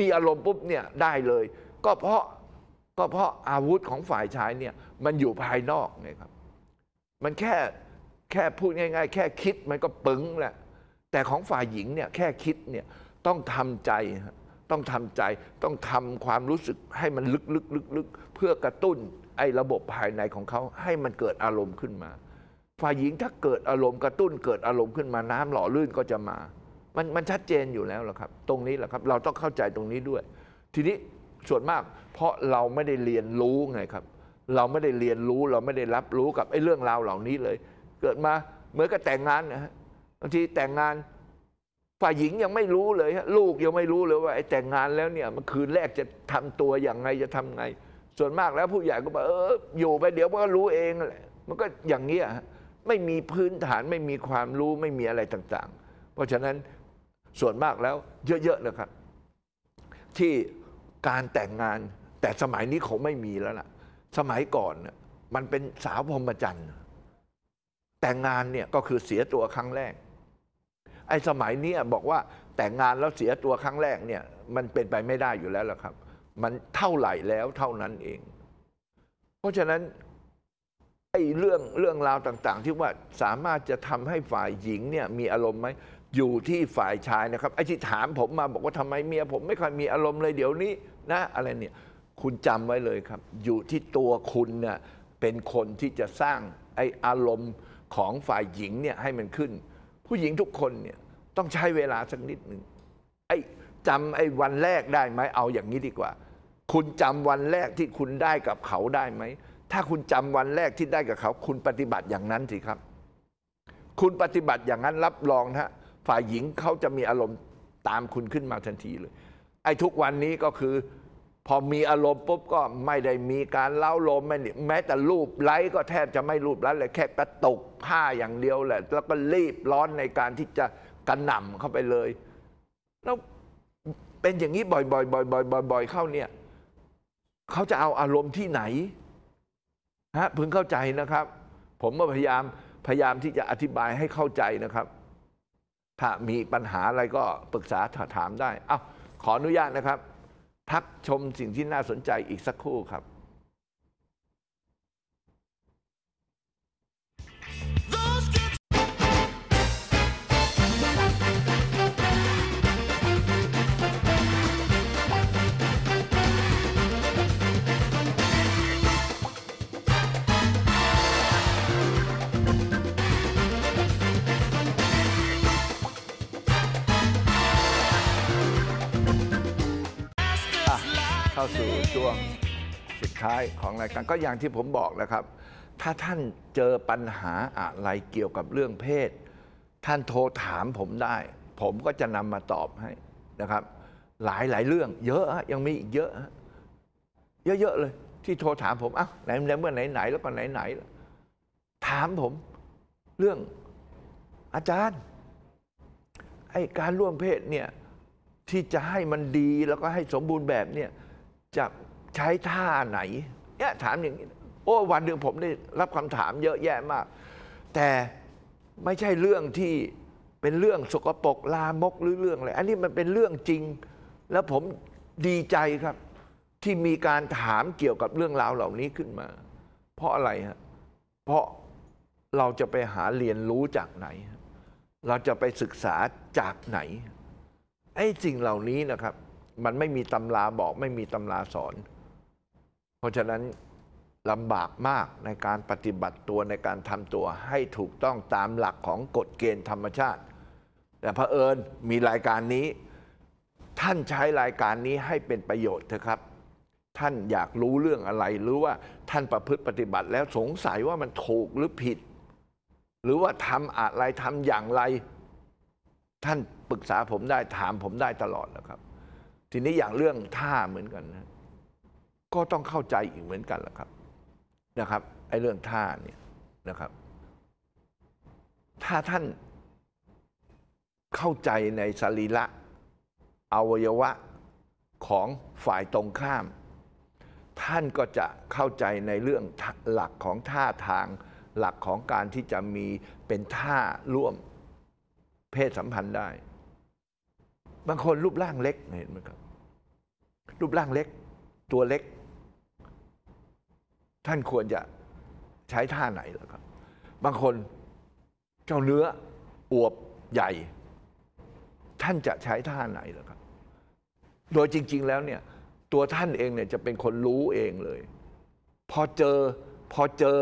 มีอารมณ์ปุ๊บเนี่ยได้เลย ก็เพราะก็เพราะอาวุธของฝ่ายชายเนี่ยมันอยู่ภายนอกไนครับมันแค่แค่พูดง่าย ๆ แค่คิดมันก็ปึ้งแหละแต่ของฝ่ายหญิงเนี่ยแค่คิดเนี่ยต้องทำใจต้องทำใจ ต้องทำความรู้สึกให้มันลึกๆๆ เพื่อกระตุ้นไอ้ระบบภายในของเขา ให้มันเกิดอารมณ์ขึ้นมา ฝ่ายหญิงถ้าเกิดอารมณ์กระตุ้นเกิดอารมณ์ขึ้นมาน้ำหล่อลื่นก็จะมามันมันชัดเจนอยู่แล้วหรอครับ ตรงนี้แหละครับ เราต้องเข้าใจตรงนี้ด้วย ทีนี้ส่วนมากเพราะเราไม่ได้เรียนรู้ไงครับ เราไม่ได้เรียนรู้เราไม่ได้รับรู้กับไอ้เรื่องราวเหล่านี้เลย เกิดมาเหมือนกับแต่งงานนะฮะบางทีแต่งงานฝ่ายหญิงยังไม่รู้เลยลูกยังไม่รู้เลยว่าไอ้แต่งงานแล้วเนี่ยมันคืนแรกจะทำตัวอย่างไงจะทำไง ส่วนมากแล้วผู้ใหญ่ก็บอกเอออยู่ไปเดี๋ยวมันก็รู้เองแหละมันก็อย่างเงี้ยไม่มีพื้นฐานไม่มีความรู้ไม่มีอะไรต่าง ๆ เพราะฉะนั้นส่วนมากแล้วเยอะๆเลยครับ ที่การแต่งงานแต่สมัยนี้คงไม่มีแล้วล่ะสมัยก่อนมันเป็นสาวพรหมจรรย์แต่งงานเนี่ยก็คือเสียตัวครั้งแรกไอ้สมัยนี้บอกว่าแต่งงานแล้วเสียตัวครั้งแรกเนี่ยมันเป็นไปไม่ได้อยู่แล้วล่ะครับ มันเท่าไหร่แล้วเท่านั้นเอง เพราะฉะนั้นไอ้เรื่องเรื่องราวต่าง ๆ ที่ว่าสามารถจะทำให้ฝ่ายหญิงเนี่ยมีอารมณ์ไหมอยู่ที่ฝ่ายชายนะครับไอ้ที่ถามผมมาบอกว่าทำไมเมียผม ไม่ค่อยมีอารมณ์เลยเดี๋ยวนี้ นะ อะไรเนี่ยคุณจำไว้เลยครับ อยู่ที่ตัวคุณเน่ยเป็นคนที่จะสร้างไอ้อารมณ์ของฝ่ายหญิงเนี่ยให้มันขึ้น ผู้หญิงทุกคนเนี่ยต้องใช้เวลาสักนิดหนึ่งไอ้จำไอ้วันแรกได้ไหมเอาอย่างนี้ดีกว่า คุณจำวันแรกที่คุณได้กับเขาได้ไหมถ้าคุณจำวันแรกที่ได้กับเขาคุณปฏิบัติอย่างนั้นสิครับ คุณปฏิบัติอย่างนั้นรับรองนะฮะฝ่ายหญิงเขาจะมีอารมณ์ตามคุณขึ้นมาทันทีเลย ไอ้ทุกวันนี้ก็คือ พอมีอารมณ์ปุ๊บก็ไม่ได้มีการเล่าลมม่แม้แต่รูปไล์ก็แทบจะไม่รูปไล์เลยแค่กระตกผ้าอย่างเดียวแหละแล้วก็รีบร้อนในการที่จะกระหน่ำเข้าไปเลย แล้วเป็นอย่างนี้บ่อยๆบ่อยๆๆๆเข้าเนี่ยเขาจะเอาอารมณ์ที่ไหนฮะพึงเข้าใจนะครับ ผมก็พยายามพยายามที่จะอธิบายให้เข้าใจนะครับถ้ามีปัญหาอะไรก็ปรึกษาถามได้ เอา้าขออนุญาตนะครับพักชมสิ่งที่น่าสนใจอีกสักครู่ครับาสู่ช่วงสุดท้ายของรายการก็อย่างที่ผมบอกแล้วครับ ถ้าท่านเจอปัญหาอะไรเกี่ยวกับเรื่องเพศ ท่านโทรถามผมได้ ผมก็จะนำมาตอบให้นะครับ หลายหลายเรื่อง เยอะยังมีอีกเยอะเยอะๆเลย ที่โทรถามผมอ่ะไหนไหนเมื่อไหนไหนแล้วก็ไหนไหนถามผมเรื่องอาจารย์ไอการร่วมเพศเนี่ยที่จะให้มันดีแล้วก็ให้สมบูรณ์แบบเนี่ยจะใช้ท่าไหนเนี่ยถามอย่างนี้โอ้ วันหนึ่งผมได้รับคำถามเยอะแยะมาก แต่ไม่ใช่เรื่องที่เป็นเรื่องสกปรกลามกหรือเรื่องอะไรอันนี้มันเป็นเรื่องจริง แล้วผมดีใจครับ ที่มีการถามเกี่ยวกับเรื่องราวเหล่านี้ขึ้นมา เพราะอะไรฮะเพราะเราจะไปหาเรียนรู้จากไหน เราจะไปศึกษาจากไหนไอ้สิ่งเหล่านี้นะครับมันไม่มีตำราบอกไม่มีตำราสอน เพราะฉะนั้นลำบากมากในการปฏิบัติตัวในการทำตัวให้ถูกต้องตามหลักของกฎเกณฑ์ธรรมชาติ แต่เผอิญมีรายการนี้ ท่านใช้รายการนี้ให้เป็นประโยชน์เถอะครับ ท่านอยากรู้เรื่องอะไรหรือว่าท่านประพฤติปฏิบัติแล้วสงสัยว่ามันถูกหรือผิด หรือว่าทำอะไรทำอย่างไร ท่านปรึกษาผมได้ถามผมได้ตลอดนะครับทีนี้อย่างเรื่องท่าเหมือนกันนะก็ต้องเข้าใจอีกเหมือนกันแหละครับนะครับ ไอ้เรื่องท่าเนี่ยนะครับ ถ้าท่านเข้าใจในสรีระอวัยวะของฝ่ายตรงข้าม ท่านก็จะเข้าใจในเรื่องหลักของท่าทางหลักของการที่จะมีเป็นท่าร่วมเพศสัมพันธ์ได้ บางคนรูปร่างเล็กเห็นไหมครับรูปร่างเล็กตัวเล็ก ท่านควรจะใช้ท่าไหนรือครับ บางคนเจ้าเนื้ออวบใหญ่ ท่านจะใช้ท่าไหนรือครับ โดยจริงๆแล้วเนี่ย ตัวท่านเองเนี่ยจะเป็นคนรู้เองเลย พอเจอพอเจอ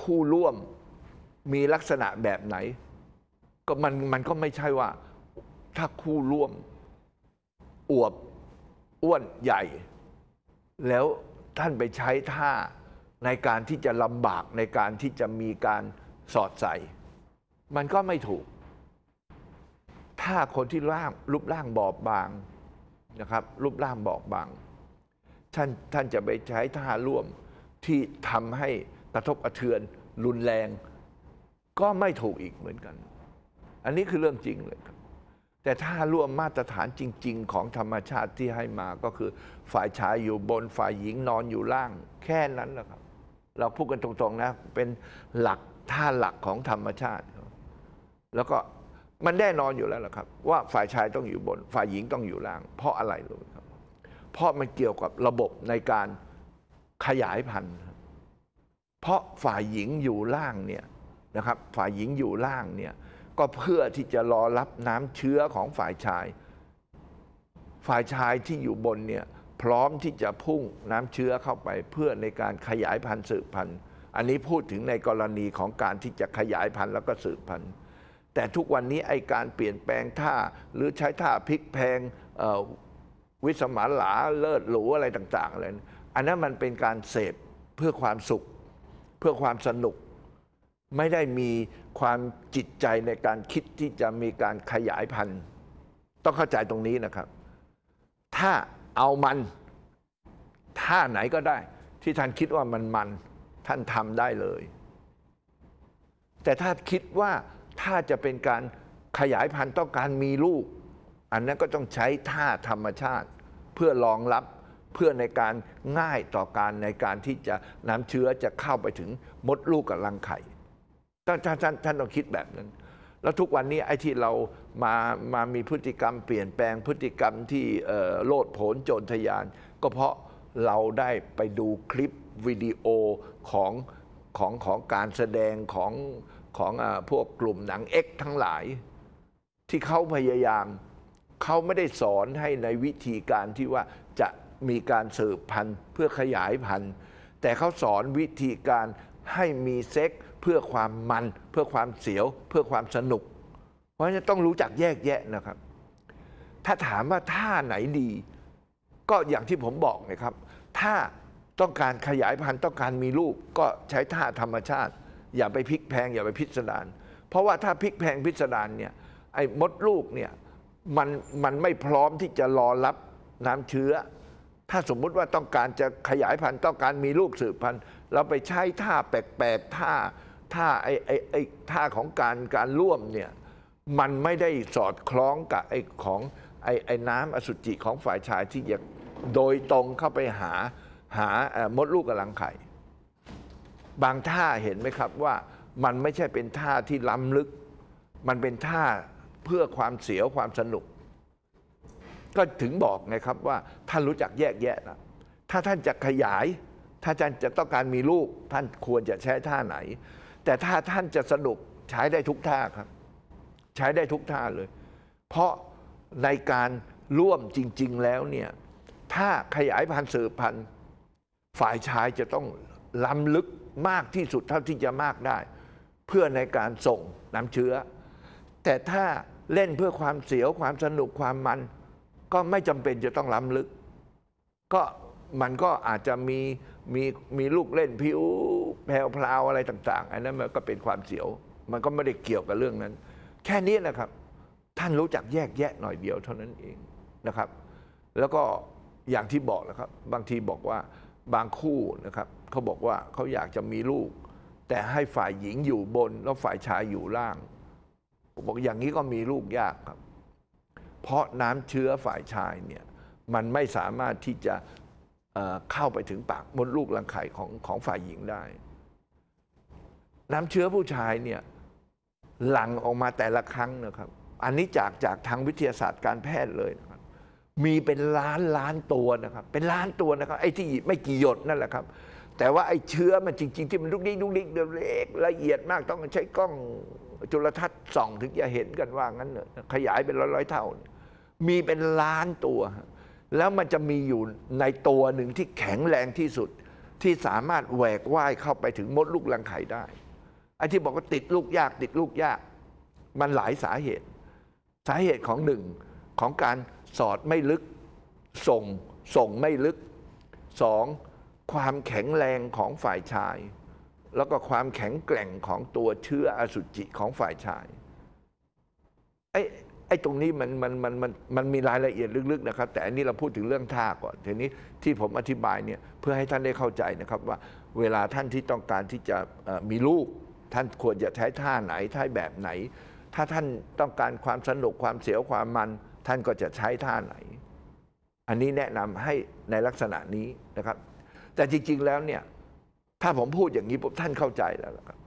คู่ร่วมมีลักษณะแบบไหน ก็มันมันก็ไม่ใช่ว่า ถ้าคู่ร่วมอวบอ้วนใหญ่ แล้วท่านไปใช้ท่าในการที่จะลำบากในการที่จะมีการสอดใส่ มันก็ไม่ถูก ถ้าคนที่ร่างรูปร่างบอบบางนะครับรูปร่างบอบบางท่านท่านจะไปใช้ท่าร่วมที่ทำให้กระทบกระเทือนรุนแรง ก็ไม่ถูกอีกเหมือนกัน อันนี้คือเรื่องจริงเลยครับแต่ถ้าร่วมมาตรฐานจริง ๆ ของธรรมชาติที่ให้มาก็คือ ฝ่ายชายอยู่บนฝ่ายหญิงนอนอยู่ล่าง แค่นั้นแหละครับ เราพูดกันตรงๆนะเป็นหลักท่าหลักของธรรมชาติ แล้วก็มันแน่นอนอยู่แล้วล่ะครับว่าฝ่ายชายต้องอยู่บน ฝ่ายหญิงต้องอยู่ล่าง เพราะอะไรรู้ครับ เพราะมันเกี่ยวกับระบบในการขยายพันธุ์ เพราะฝ่ายหญิงอยู่ล่างเนี่ยนะครับฝ่ายหญิงอยู่ล่างเนี่ยก็เพื่อที่จะรอรับน้ำเชื้อของฝ่ายชาย ฝ่ายชายที่อยู่บนเนี่ยพร้อมที่จะพุ่งน้ำเชื้อเข้าไป เพื่อในการขยายพันธุ์สืบพันธุ์ อันนี้พูดถึงในกรณีของการที่จะขยายพันธุ์ แล้วก็สืบพันธุ์ แต่ทุกวันนี้ไอการเปลี่ยนแปลงท่าหรือใช้ท่าพลิกแพงวิสมานหลาเลิศหรูอะไรต่างๆเลยอันนั้นมันเป็นการเสพเพื่อความสุขเพื่อความสนุกไม่ได้มีความจิตใจในการคิดที่จะมีการขยายพันธุ์ ต้องเข้าใจตรงนี้นะครับ ถ้าเอามันท่าไหนก็ได้ ที่ท่านคิดว่ามันมันท่านทำได้เลย แต่ถ้าคิดว่าถ้าจะเป็นการขยายพันธุ์ต้องการมีลูก อันนั้นก็ต้องใช้ท่าธรรมชาติ เพื่อรองรับเพื่อในการง่ายต่อการในการที่จะน้ำเชื้อจะเข้าไปถึงมดลูกกับรังไข่ท่านท่านท่านท่านต้องคิดแบบนั้น แล้วทุกวันนี้ไอ้ที่เรามามามีพฤติกรรมเปลี่ยนแปลงพฤติกรรมที่โลดโผนโจรทยาน ก็เพราะเราได้ไปดูคลิปวิดีโอของของของการแสดง ของของพวกกลุ่มหนังเอ็กทั้งหลาย ที่เขาพยายามเขาไม่ได้สอนให้ในวิธีการที่ว่าจะมีการสืบพันธุ์เพื่อขยายพันธุ์ แต่เขาสอนวิธีการให้มีเซ็กเพื่อความมัน เพื่อความเสียวเพื่อความสนุก เพราะฉะนั้นต้องรู้จักแยกแยะนะครับ ถ้าถามว่าท่าไหนดี ก็อย่างที่ผมบอกนะครับ ถ้าต้องการขยายพันธุ์ต้องการมีลูก ก็ใช้ท่าธรรมชาติ อย่าไปพลิกแพง อย่าไปพิสดารเพราะว่าถ้าพลิกแพงพิสดารเนี่ยไอ้มดลูกเนี่ยมันมันไม่พร้อมที่จะรอรับน้ำเชื้อ ถ้าสมมุติว่าต้องการจะขยายพันธุ์ ต้องการมีลูกสืบพันธุ์เราไปใช้ท่าแปลกๆท่าท่าไอ้ไอ้ไอ้ท่าของการการร่วมเนี่ยมันไม่ได้สอดคล้องกับไอ้ของไอ้ไอ้น้ำอสุจิของฝ่ายชายที่จะโดยตรงเข้าไปหาหามดลูกกับรังไข่บางท่าเห็นไหมครับว่ามันไม่ใช่เป็นท่าที่ล้ำลึก มันเป็นท่าเพื่อความเสียวความสนุก ก็ถึงบอกไงครับว่าท่านรู้จักแยกแยะนะถ้าท่านจะขยาย ถ้าท่านจะต้องการมีลูก ท่านควรจะใช้ท่าไหนแต่ถ้าท่านจะสนุกใช้ได้ทุกท่าครับ ใช้ได้ทุกท่าเลย เพราะในการร่วมจริง ๆ แล้วเนี่ยถ้าขยายพันธุ์สืบพันธุ์ฝ่ายชายจะต้องล้ำลึกมากที่สุดเท่าที่จะมากได้ เพื่อในการส่งน้ำเชื้อ แต่ถ้าเล่นเพื่อความเสียวความสนุกความมัน ก็ไม่จำเป็นจะต้องล้ำลึก ก็มันก็อาจจะมีมีมีลูกเล่นผิวแวพลาวอะไรต่างๆ อันนั้นมันก็เป็นความเสียว มันก็ไม่ได้เกี่ยวกับเรื่องนั้น แค่นี้นะครับท่านรู้จักแยกแยะหน่อยเดียวเท่านั้นเองนะครับ แล้วก็อย่างที่บอกนะครับ บางทีบอกว่าบางคู่นะครับ เขาบอกว่าเขาอยากจะมีลูก แต่ให้ฝ่ายหญิงอยู่บน แล้วฝ่ายชายอยู่ล่างผมบอกอย่างนี้ก็มีลูกยากครับ เพราะน้ำเชื้อฝ่ายชายเนี่ย มันไม่สามารถที่จะเข้าไปถึงปากมดลูกรังไข่ของของฝ่ายหญิงได้ น้ำเชื้อผู้ชายเนี่ยหลั่งออกมาแต่ละครั้งนะครับ อันนี้จากจากทางวิทยาศาสตร์การแพทย์เลยนะครับ มีเป็นล้านล้านตัวนะครับ เป็นล้านตัวนะครับ ไอ้ที่ไม่กี่หยดนั่นแหละครับ แต่ว่าไอ้เชื้อมันจริงๆ ที่มันลุกนี้ลุกนี้เล็กละเอียดมากต้องใช้กล้องจุลทรรศน์ส่อง ถึงจะเห็นกันว่างั้นเนอะขยายเป็นร้อยๆเท่า มีเป็นล้านตัวแล้วมันจะมีอยู่ในตัวหนึ่งที่แข็งแรงที่สุดที่สามารถแหวกว่ายเข้าไปถึงมดลูกรังไข่ได้ไอ้ที่บอกว่าติดลูกยาก ติดลูกยาก มันหลายสาเหตุ สาเหตุของหนึ่งของการสอดไม่ลึกส่งส่งไม่ลึกสองความแข็งแรงของฝ่ายชาย แล้วก็ความแข็งแกร่งของตัวเชื้ออสุจิของฝ่ายชายไอไอ้ตรงนี้มันมันมันมันมันมีรายละเอียดลึกๆนะครับแต่อันนี้เราพูดถึงเรื่องท่าก่อนทีนี้ที่ผมอธิบายเนี่ยเพื่อให้ท่านได้เข้าใจนะครับ ว่าเวลาท่านที่ต้องการที่จะมีลูกท่านควรจะใช้ท่าไหนท่าแบบไหน ถ้าท่านต้องการความสนุกความเสียวความมันท่านก็จะใช้ท่าไหน อันนี้แนะนำให้ในลักษณะนี้นะครับ แต่จริง ๆแล้วเนี่ยถ้าผมพูดอย่างนี้ผมท่านเข้าใจแล้วครับ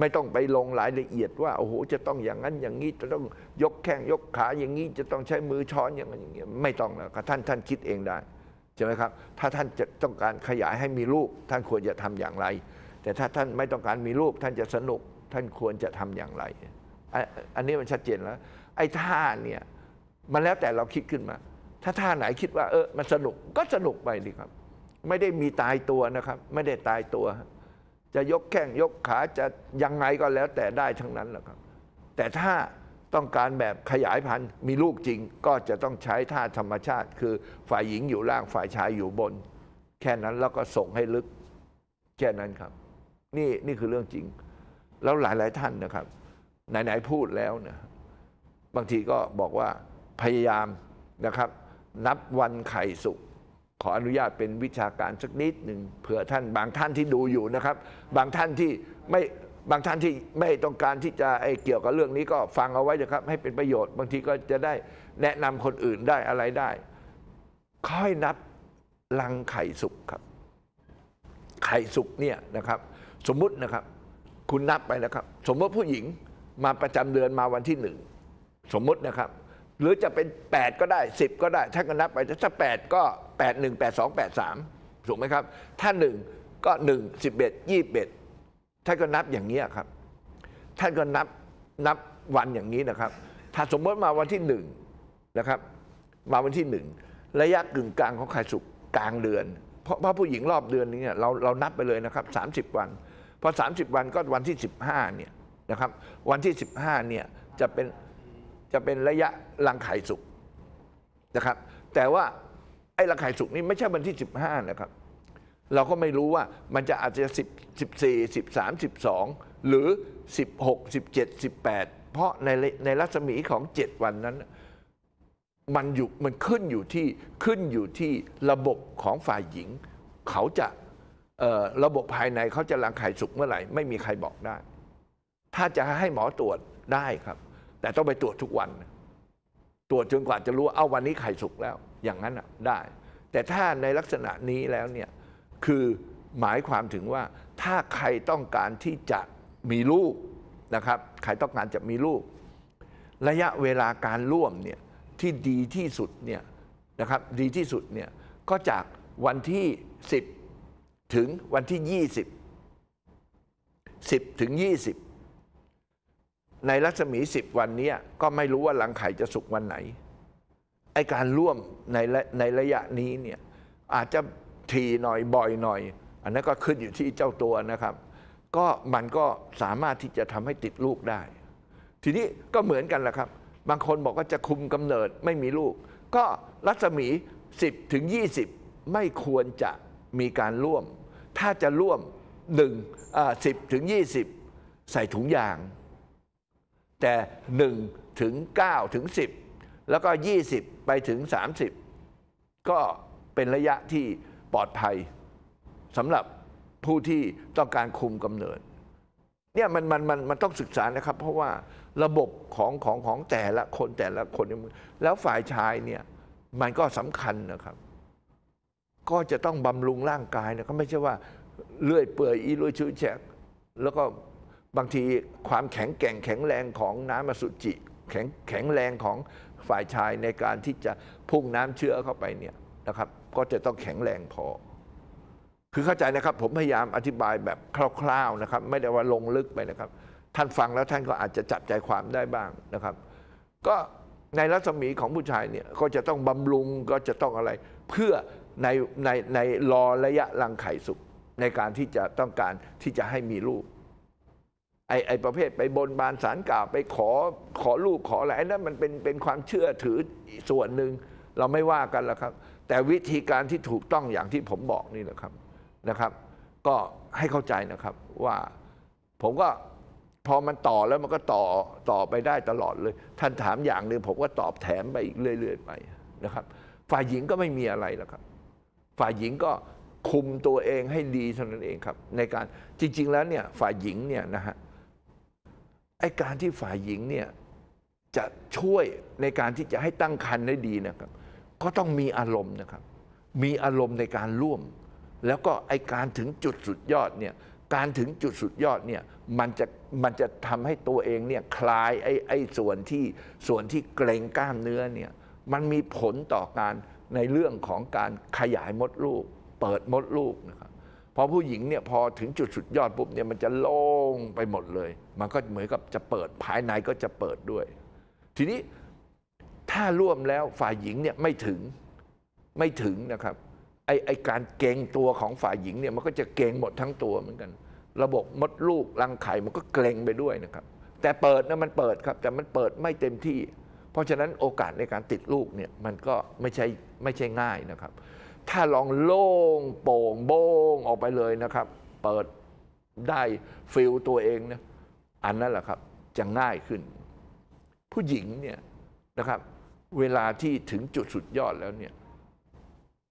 ไม่ต้องไปลงรายละเอียดว่า โอ้โหจะต้องอย่างนั้นอย่างนี้จะต้องยกแข้งยกขาอย่างนี้ จะต้องใช้มือช้อนอย่างนั้นอย่างนี้ไม่ต้องแล้วท่านท่านคิดเองได้ใช่ไหมครับถ้าท่านจะต้องการขยายให้มีลูก ท่านควรจะทำอย่างไร แต่ถ้าท่านไม่ต้องการมีลูกท่านจะสนุก ท่านควรจะทำอย่างไรอันนี้มันชัดเจนแล้ว ไอ้ท่าเนี่ยมันแล้วแต่เราคิดขึ้นมา ถ้าท่าไหนคิดว่าเออมันสนุกก็สนุกไปดีครับ ไม่ได้มีตายตัวนะครับไม่ได้ตายตัวจะยกแข้งยกขาจะยังไงก็แล้วแต่ได้ทั้งนั้นแหละครับ แต่ถ้าต้องการแบบขยายพันธุ์มีลูกจริงก็จะต้องใช้ท่าธรรมชาติ คือฝ่ายหญิงอยู่ล่างฝ่ายชายอยู่บน แค่นั้นแล้วก็ส่งให้ลึกแค่นั้นครับนี่นี่คือเรื่องจริง แล้วหลายๆท่านนะครับไหนๆพูดแล้วนะบางทีก็บอกว่าพยายามนะครับ นับวันไข่สุกขออนุญาตเป็นวิชาการสักนิดหนึ่งเผื่อท่านบางท่านที่ดูอยู่นะครับ บางท่านที่ไม่บางท่านที่ไม่ต้องการที่จะไอเกี่ยวกับเรื่องนี้ก็ฟังเอาไว้นะครับให้เป็นประโยชน์บางทีก็จะได้แนะนำคนอื่นได้อะไรได้ ค่อยนับรังไข่สุกครับ ไข่สุกเนี่ยนะครับ สมมุตินะครับ คุณนับไปนะครับ สมมติผู้หญิงมาประจำเดือนมาวันที่หนึ่งสมมุตินะครับ หรือจะเป็น 8 ก็ได้ 10 ก็ได้ ถ้าก็นับไปถ้าแปดก็8 1 8 2 8 3ถูกไหมครับ ถ้า 1 ก็ 1 11 21 ท่านก็นับอย่างนี้ครับท่านก็นับนับวันอย่างนี้นะครับ ถ้าสมมติมาวันที่1นะครับมาวันที่ 1 ระยะกึ่งกลางของไข่สุกกลางเดือนเพราะผู้หญิงรอบเดือนนี้เราเรานับไปเลยนะครับ 30 วัน พอ 30 วันก็วันที่ 15 เนี่ยนะครับ วันที่ 15เนี่ยจะเป็น จะเป็นระยะรังไข่สุกนะครับแต่ว่าไอ้ระไข่สุกนี่ไม่ใช่วันที่ 15 นะครับ เราก็ไม่รู้ว่ามันจะอาจจะ10 14 13 12 หรือ 16 17 18 เพราะในในรัศมีของ 7 วันนั้น มันอยู่มันขึ้นอยู่ที่ขึ้นอยู่ที่ระบบของฝ่ายหญิง เขาจะระบบภายในเขาจะรังไข่สุกเมื่อไหร่ ไม่มีใครบอกได้ ถ้าจะให้หมอตรวจได้ครับ แต่ต้องไปตรวจทุกวัน ตรวจจนกว่าจะรู้เอาวันนี้ไข่สุกแล้วอย่างนั้นได้แต่ถ้าในลักษณะนี้แล้วเนี่ยคือหมายความถึงว่าถ้าใครต้องการที่จะมีลูกนะครับใครต้องการจะมีลูก ระยะเวลาการร่วมเนี่ยที่ดีที่สุดเนี่ยนะครับดีที่สุดเนี่ยก็จากวันที่ 10 ถึงวันที่ 20 10ถึง20 ในรัศมี 10 วันนี้ก็ไม่รู้ว่าหลังไข่จะสุกวันไหนไอการร่วมในในระยะนี้เนี่ยอาจจะทีหน่อยบ่อยหน่อย อันนั้นก็ขึ้นอยู่ที่เจ้าตัวนะครับ ก็มันก็สามารถที่จะทำให้ติดลูกได้ ทีนี้ก็เหมือนกันแหละครับ บางคนบอกว่าจะคุมกำเนิดไม่มีลูก ก็รัศมี 10ถึง20 ไม่ควรจะมีการร่วม ถ้าจะร่วมหนึ่งสิบถึงยี่สิบใส่ถุงยาง แต่หนึ่งถึงเก้าถึงสิบแล้วก็ 20 ไปถึง 30 ก็เป็นระยะที่ปลอดภัยสำหรับผู้ที่ต้องการคุมกำเนิด เนี่ยมันมันมันมันต้องศึกษานะครับ เพราะว่าระบบของของของแต่ละคนแต่ละคน แล้วฝ่ายชายเนี่ยมันก็สำคัญนะครับ ก็จะต้องบำรุงร่างกายนะก็ไม่ใช่ว่าเลื่อยเปื่อยอีลุยชื้อแฉกแล้วก็บางทีความแข็งแกร่งแข็งแรงของน้ำาสุจิแข็งแข็งแรงของฝ่ายชายในการที่จะพุ่งน้ำเชื้อเข้าไปเนี่ยนะครับก็จะต้องแข็งแรงพอ คือเข้าใจนะครับผมพยายามอธิบายแบบคร่าวๆนะครับไม่ได้ว่าลงลึกไปนะครับ ท่านฟังแล้วท่านก็อาจจะจับใจความได้บ้างนะครับก็ในรัศมีของผู้ชายเนี่ยก็จะต้องบำรุงก็จะต้องอะไรเพื่อในในในรอระยะรังไข่สุกในการที่จะต้องการที่จะให้มีลูกไอ้ไอ้ประเภทไปบนบานสารกล่าวไปขอขอลูกขออะไรนั่นมันเป็นเป็นความเชื่อถือส่วนหนึ่งเราไม่ว่ากันแล้วครับ แต่วิธีการที่ถูกต้องอย่างที่ผมบอกนี่แหละครับนะครับ ก็ให้เข้าใจนะครับว่า ผมก็พอมันต่อแล้วมันก็ต่อต่อไปได้ตลอดเลย ท่านถามอย่างหนึ่งผมก็ตอบแถมไปอีกเรื่อยๆไปนะครับ ฝ่ายหญิงก็ไม่มีอะไรแล้วครับ ฝ่ายหญิงก็คุมตัวเองให้ดีเท่านั้นเองครับ ในการจริง ๆแล้วเนี่ยฝ่ายหญิงเนี่ยนะฮะไอ้การที่ฝ่ายหญิงเนี่ยจะช่วยในการที่จะให้ตั้งครรภ์ได้ดีนะครับก็ต้องมีอารมณ์นะครับ มีอารมณ์ในการร่วม แล้วก็ไอ้การถึงจุดสุดยอดเนี่ยการถึงจุดสุดยอดเนี่ยมันจะมันจะทำให้ตัวเองเนี่ยคลายไอ้ไอ้ส่วนที่ส่วนที่เกรงกล้ามเนื้อเนี่ยมันมีผลต่อการในเรื่องของการขยายมดลูก เปิดมดลูกนะครับพอผู้หญิงเนี่ยพอถึงจุดสุดยอดปุ๊บเนี่ยมันจะโล่งไปหมดเลย มันก็เหมือนกับจะเปิดภายในก็จะเปิดด้วย ทีนี้ถ้าร่วมแล้วฝ่ายหญิงเนี่ยไม่ถึงไม่ถึงนะครับไอไอการเกงตัวของฝ่ายหญิงเนี่ยมันก็จะเกงหมดทั้งตัวเหมือนกัน ระบบมดลูกรังไข่มันก็เกรงไปด้วยนะครับ แต่เปิดนะมันเปิดครับแต่มันเปิดไม่เต็มที่ เพราะฉะนั้นโอกาสในการติดลูกเนี่ยมันก็ไม่ใช่ไม่ใช่ง่ายนะครับถ้าลองโล่งโป่งโบงออกไปเลยนะครับ เปิดได้ฟิลตัวเองเนะอันนั้นแหละครับจะง่ายขึ้น ผู้หญิงเนี่ยนะครับ เวลาที่ถึงจุดสุดยอดแล้วเนี่ย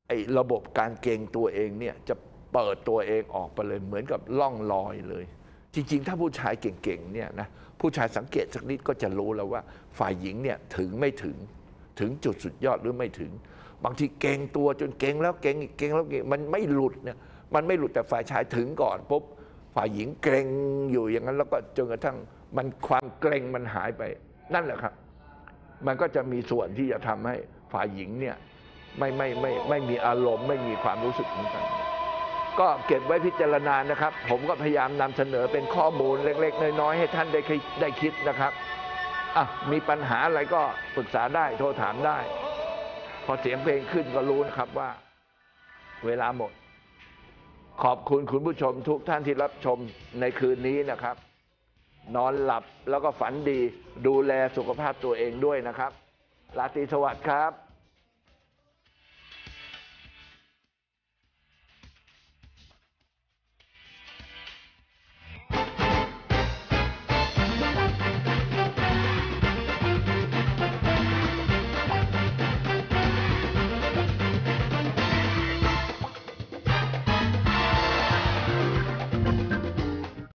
ไอ้ระบบการเก่งตัวเองเนี่ยจะเปิดตัวเองออกไปเลยเหมือนกับล่องลอยเลย จริงๆ ถ้าผู้ชายเก่งๆเนี่ยนะผู้ชายสังเกตสักนิดก็จะรู้แล้วว่า ฝ่ายหญิงเนี่ยถึงไม่ถึงถึงจุดสุดยอดหรือไม่ถึงบางทีเก่งตัวจน เก่งแล้วเก่งอีกเก่งแล้วเก่งมันไม่หลุดเนี่ยมันไม่หลุดแต่ฝ่ายชายถึงก่อนปุ๊บฝ่ายหญิงเกรงอยู่อย่างนั้นแล้วก็จนกระทั่งมันความเกรงมันหายไปนั่นแหละครับ มันก็จะมีส่วนที่จะทำให้ฝ่ายหญิงเนี่ยไม่ไม่ไม่ไม่มีอารมณ์ไม่มีความรู้สึกเหมือนกัน ก็เก็บไว้พิจารณานะครับ ผมก็พยายามนำเสนอเป็นข้อมูลเล็ก ๆน้อย ๆ ให้ท่านได้ได้คิดนะครับอ่ะมีปัญหาอะไรก็ปรึกษาได้โทรถามได้พอเสียงเพลงขึ้นก็รู้นะครับว่า เวลาหมด ขอบคุณคุณผู้ชมทุกท่านที่รับชมในคืนนี้นะครับ นอนหลับแล้วก็ฝันดี ดูแลสุขภาพตัวเองด้วยนะครับ ราตรีสวัสดิ์ครับ